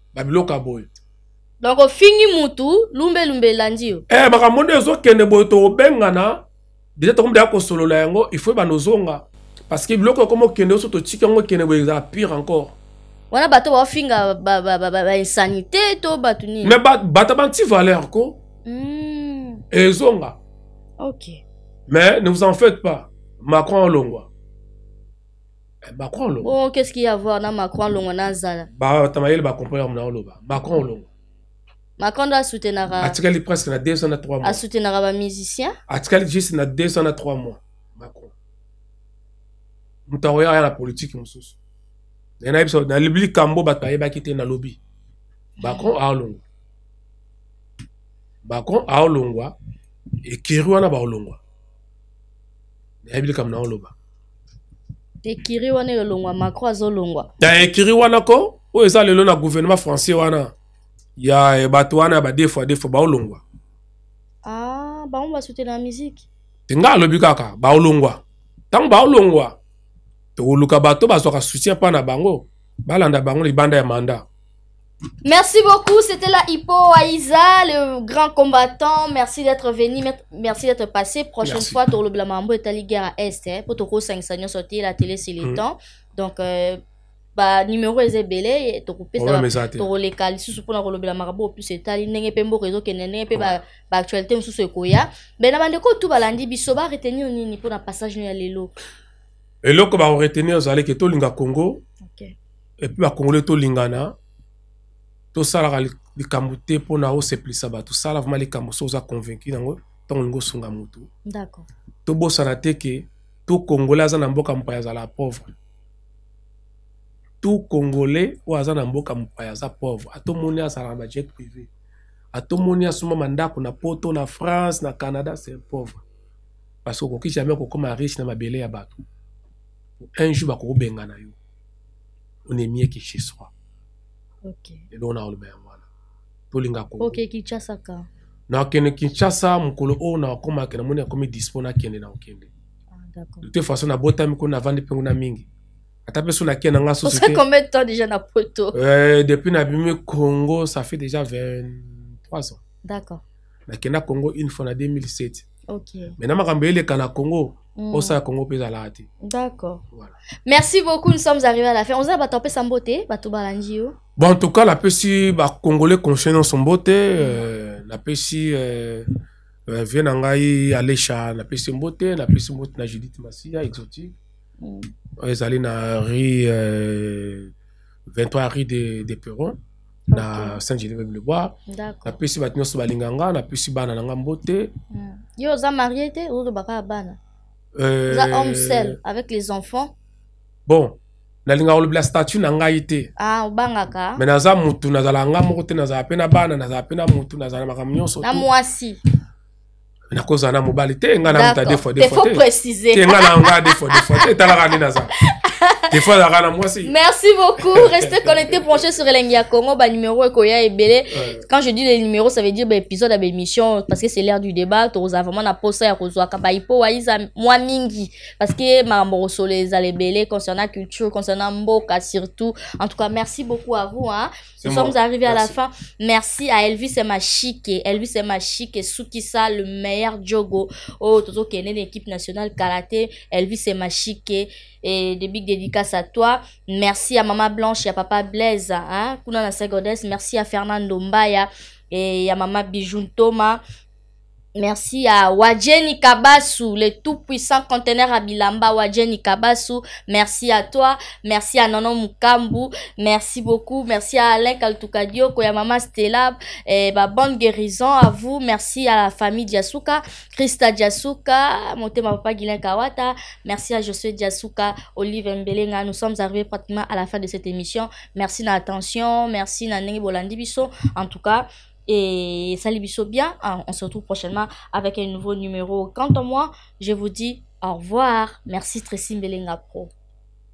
babiloko eh, ya boye donc ofingi mutu lumbelumbela ndio e makambo nde ezokende boye tobengana deja tokomi deya kosolola yango ifo ebanda ozonga parce que biloko ekoma so to totiki yango okende boye ezala pire encore voilà bato ba insanité to bato nini mais bato ti valeur ko hmm. ezonga ok mais ne vous en faites pas macron alongwa bakwa eh, olongo oh, qu'est-ce qu'il y a voir na macron olongo nazala bamayele bacompagner na oloba macron olongo macron ndo asoutenaka atikali presque na 2 na 3 mois asoutenaka bamusicien atikali juste na 2 na 3 mois macron moto akoya aya na politike mosusu nayebi biso nalibili kambo bato bayebaki te nalobi macron aolongwa macron aolongwa ekeri wana baolongwa nayebi likambo na oloba ekiri wana elolongwa macron azolongwa ya ekiri wana ko oyo eza lelo na gouvernement français wana ya e, bato wana ya badefa defa baolongwa ah, bango basutela musike te ngai alobi kaka baolongwa ntango baolongwa tokoluka bato bazwaka soutien mpa na bango balanda bango libanda ya mandat Merci beaucoup, c'était la Hippo Aïsa, le grand combattant. Merci d'être venu, merci d'être passé. Prochaine merci. fois, Tour le Blamambo est à l'Igara Est. Hein. Potoko 5 ans, sortir la télé, c'est les mm. temps. Donc, euh, bah, numéro est belé, tokopé ça. Toro les calices, sous pour le Blamambo, plus c'est à un bon réseau qui n'est bah actualité, sous ce koya. Ben, avant de quoi, tout balandi, bisoba, retenir nini pour bah, un passage, nous y allons Et l'eau qu'on va retenir, vous allez que tout l'inga Congo. Et puis, à bah, Congolais, tout l'ingana. tosalaka likambo te mpona oseplisa bato sala vraimen likambo so oza convaincu nango ntango olingi osunga motu tobosana te ke tu congolais aza na mboka mopaya azala pauvre tu congolais oyo aza na mboka mopaya aza pauvre atomoni azalaka bajet privé atomoni asomba mandako na poto na france na canada c'est pauvre parce que okoki jamai okokóma riche na mabele ya bato un jour bakokobengana yo on est mieux que chez soi okay. iliona ulibayama mwana tolinga kongo okay, kinshasaka nakende kinshasa mokolo oyo nakomaka moni akomi dispo nakende nakokende ah, de toute façon nabotami kuna navandi mpengo na mingi ata mpe so nakie na nga eh, na nabimi congo ça fait déjà 23 ans nakenda congo une fois na 2007 okay. na makambo eleka na congo hmm. au sein congo mpe ezalaka d'accord voilà. merci beaucoup nous sommes arrivés à la fin On bato apesa mbote bato balandi yo Bon, en tout cas, la Congolais bakongole conseil nyonso mbote euh, napesi euh, euh, la na ngai alesha beauté la napesi mbote la judith Massia, exotique mm. ezali na rue, euh, 23 rue de, de peron na okay. saint geneve le bois napesi bato la balinga la napesi bana na ligne mbote mm. yo marié marie te oyebaka baka, bana euh... oza homme sel avec les enfants bon nalinga kolobela statu na ngai te ah, obangaka me naza mutu nazala nga moko te nazala mpe na bana nazala mpe na mutu nazala na makambo nyonso na mwasi nakozala na mobali te nga na mutu defo defo te nga na nga defo defo te etalaka nde nazala des fois la rana moi merci beaucoup restez connectés branchés sur Elengia Congo bah numéro Ekoya et Belé quand je dis les numéros ça veut dire bah, épisode de parce que c'est l'heure du débat toza vraiment na posa ya kozwaka bah ipo waiza mwa mingi parce que makambo les ezala belé concernant culture concernant mboka surtout en tout cas merci beaucoup à vous hein nous sommes arrivés à la fin merci à Elvis et Machike Elvis et Machike Sukisa le meilleur Diogo oh né kene l'équipe nationale karaté Elvis et Machike et des big dédicaces à toi. Merci à Maman Blanche et à Papa Blaise, hein, Merci à Fernando Mbaya et à Maman Bijun Thomas. Merci à Wajeni Kabasu, le tout-puissant conteneur à Bilamba. Wajeni Kabasu, merci à toi. Merci à Nono Mukambu. Merci beaucoup. Merci à Alain Kaltukadio, Koyamama Stella Et eh, bah, bonne guérison à vous. Merci à la famille Diasuka, Krista Diasuka, Motema Papa Guilin Kawata. Merci à Josué Diasuka, Olive Mbelenga. Nous sommes arrivés pratiquement à la fin de cette émission. Merci de l'attention. Merci Nanengi Bolandibiso. En tout cas, et salut bisous, bien. Ah, on se retrouve prochainement avec un nouveau numéro. Quant à moi, je vous dis au revoir. Merci Tracy Belinga Pro.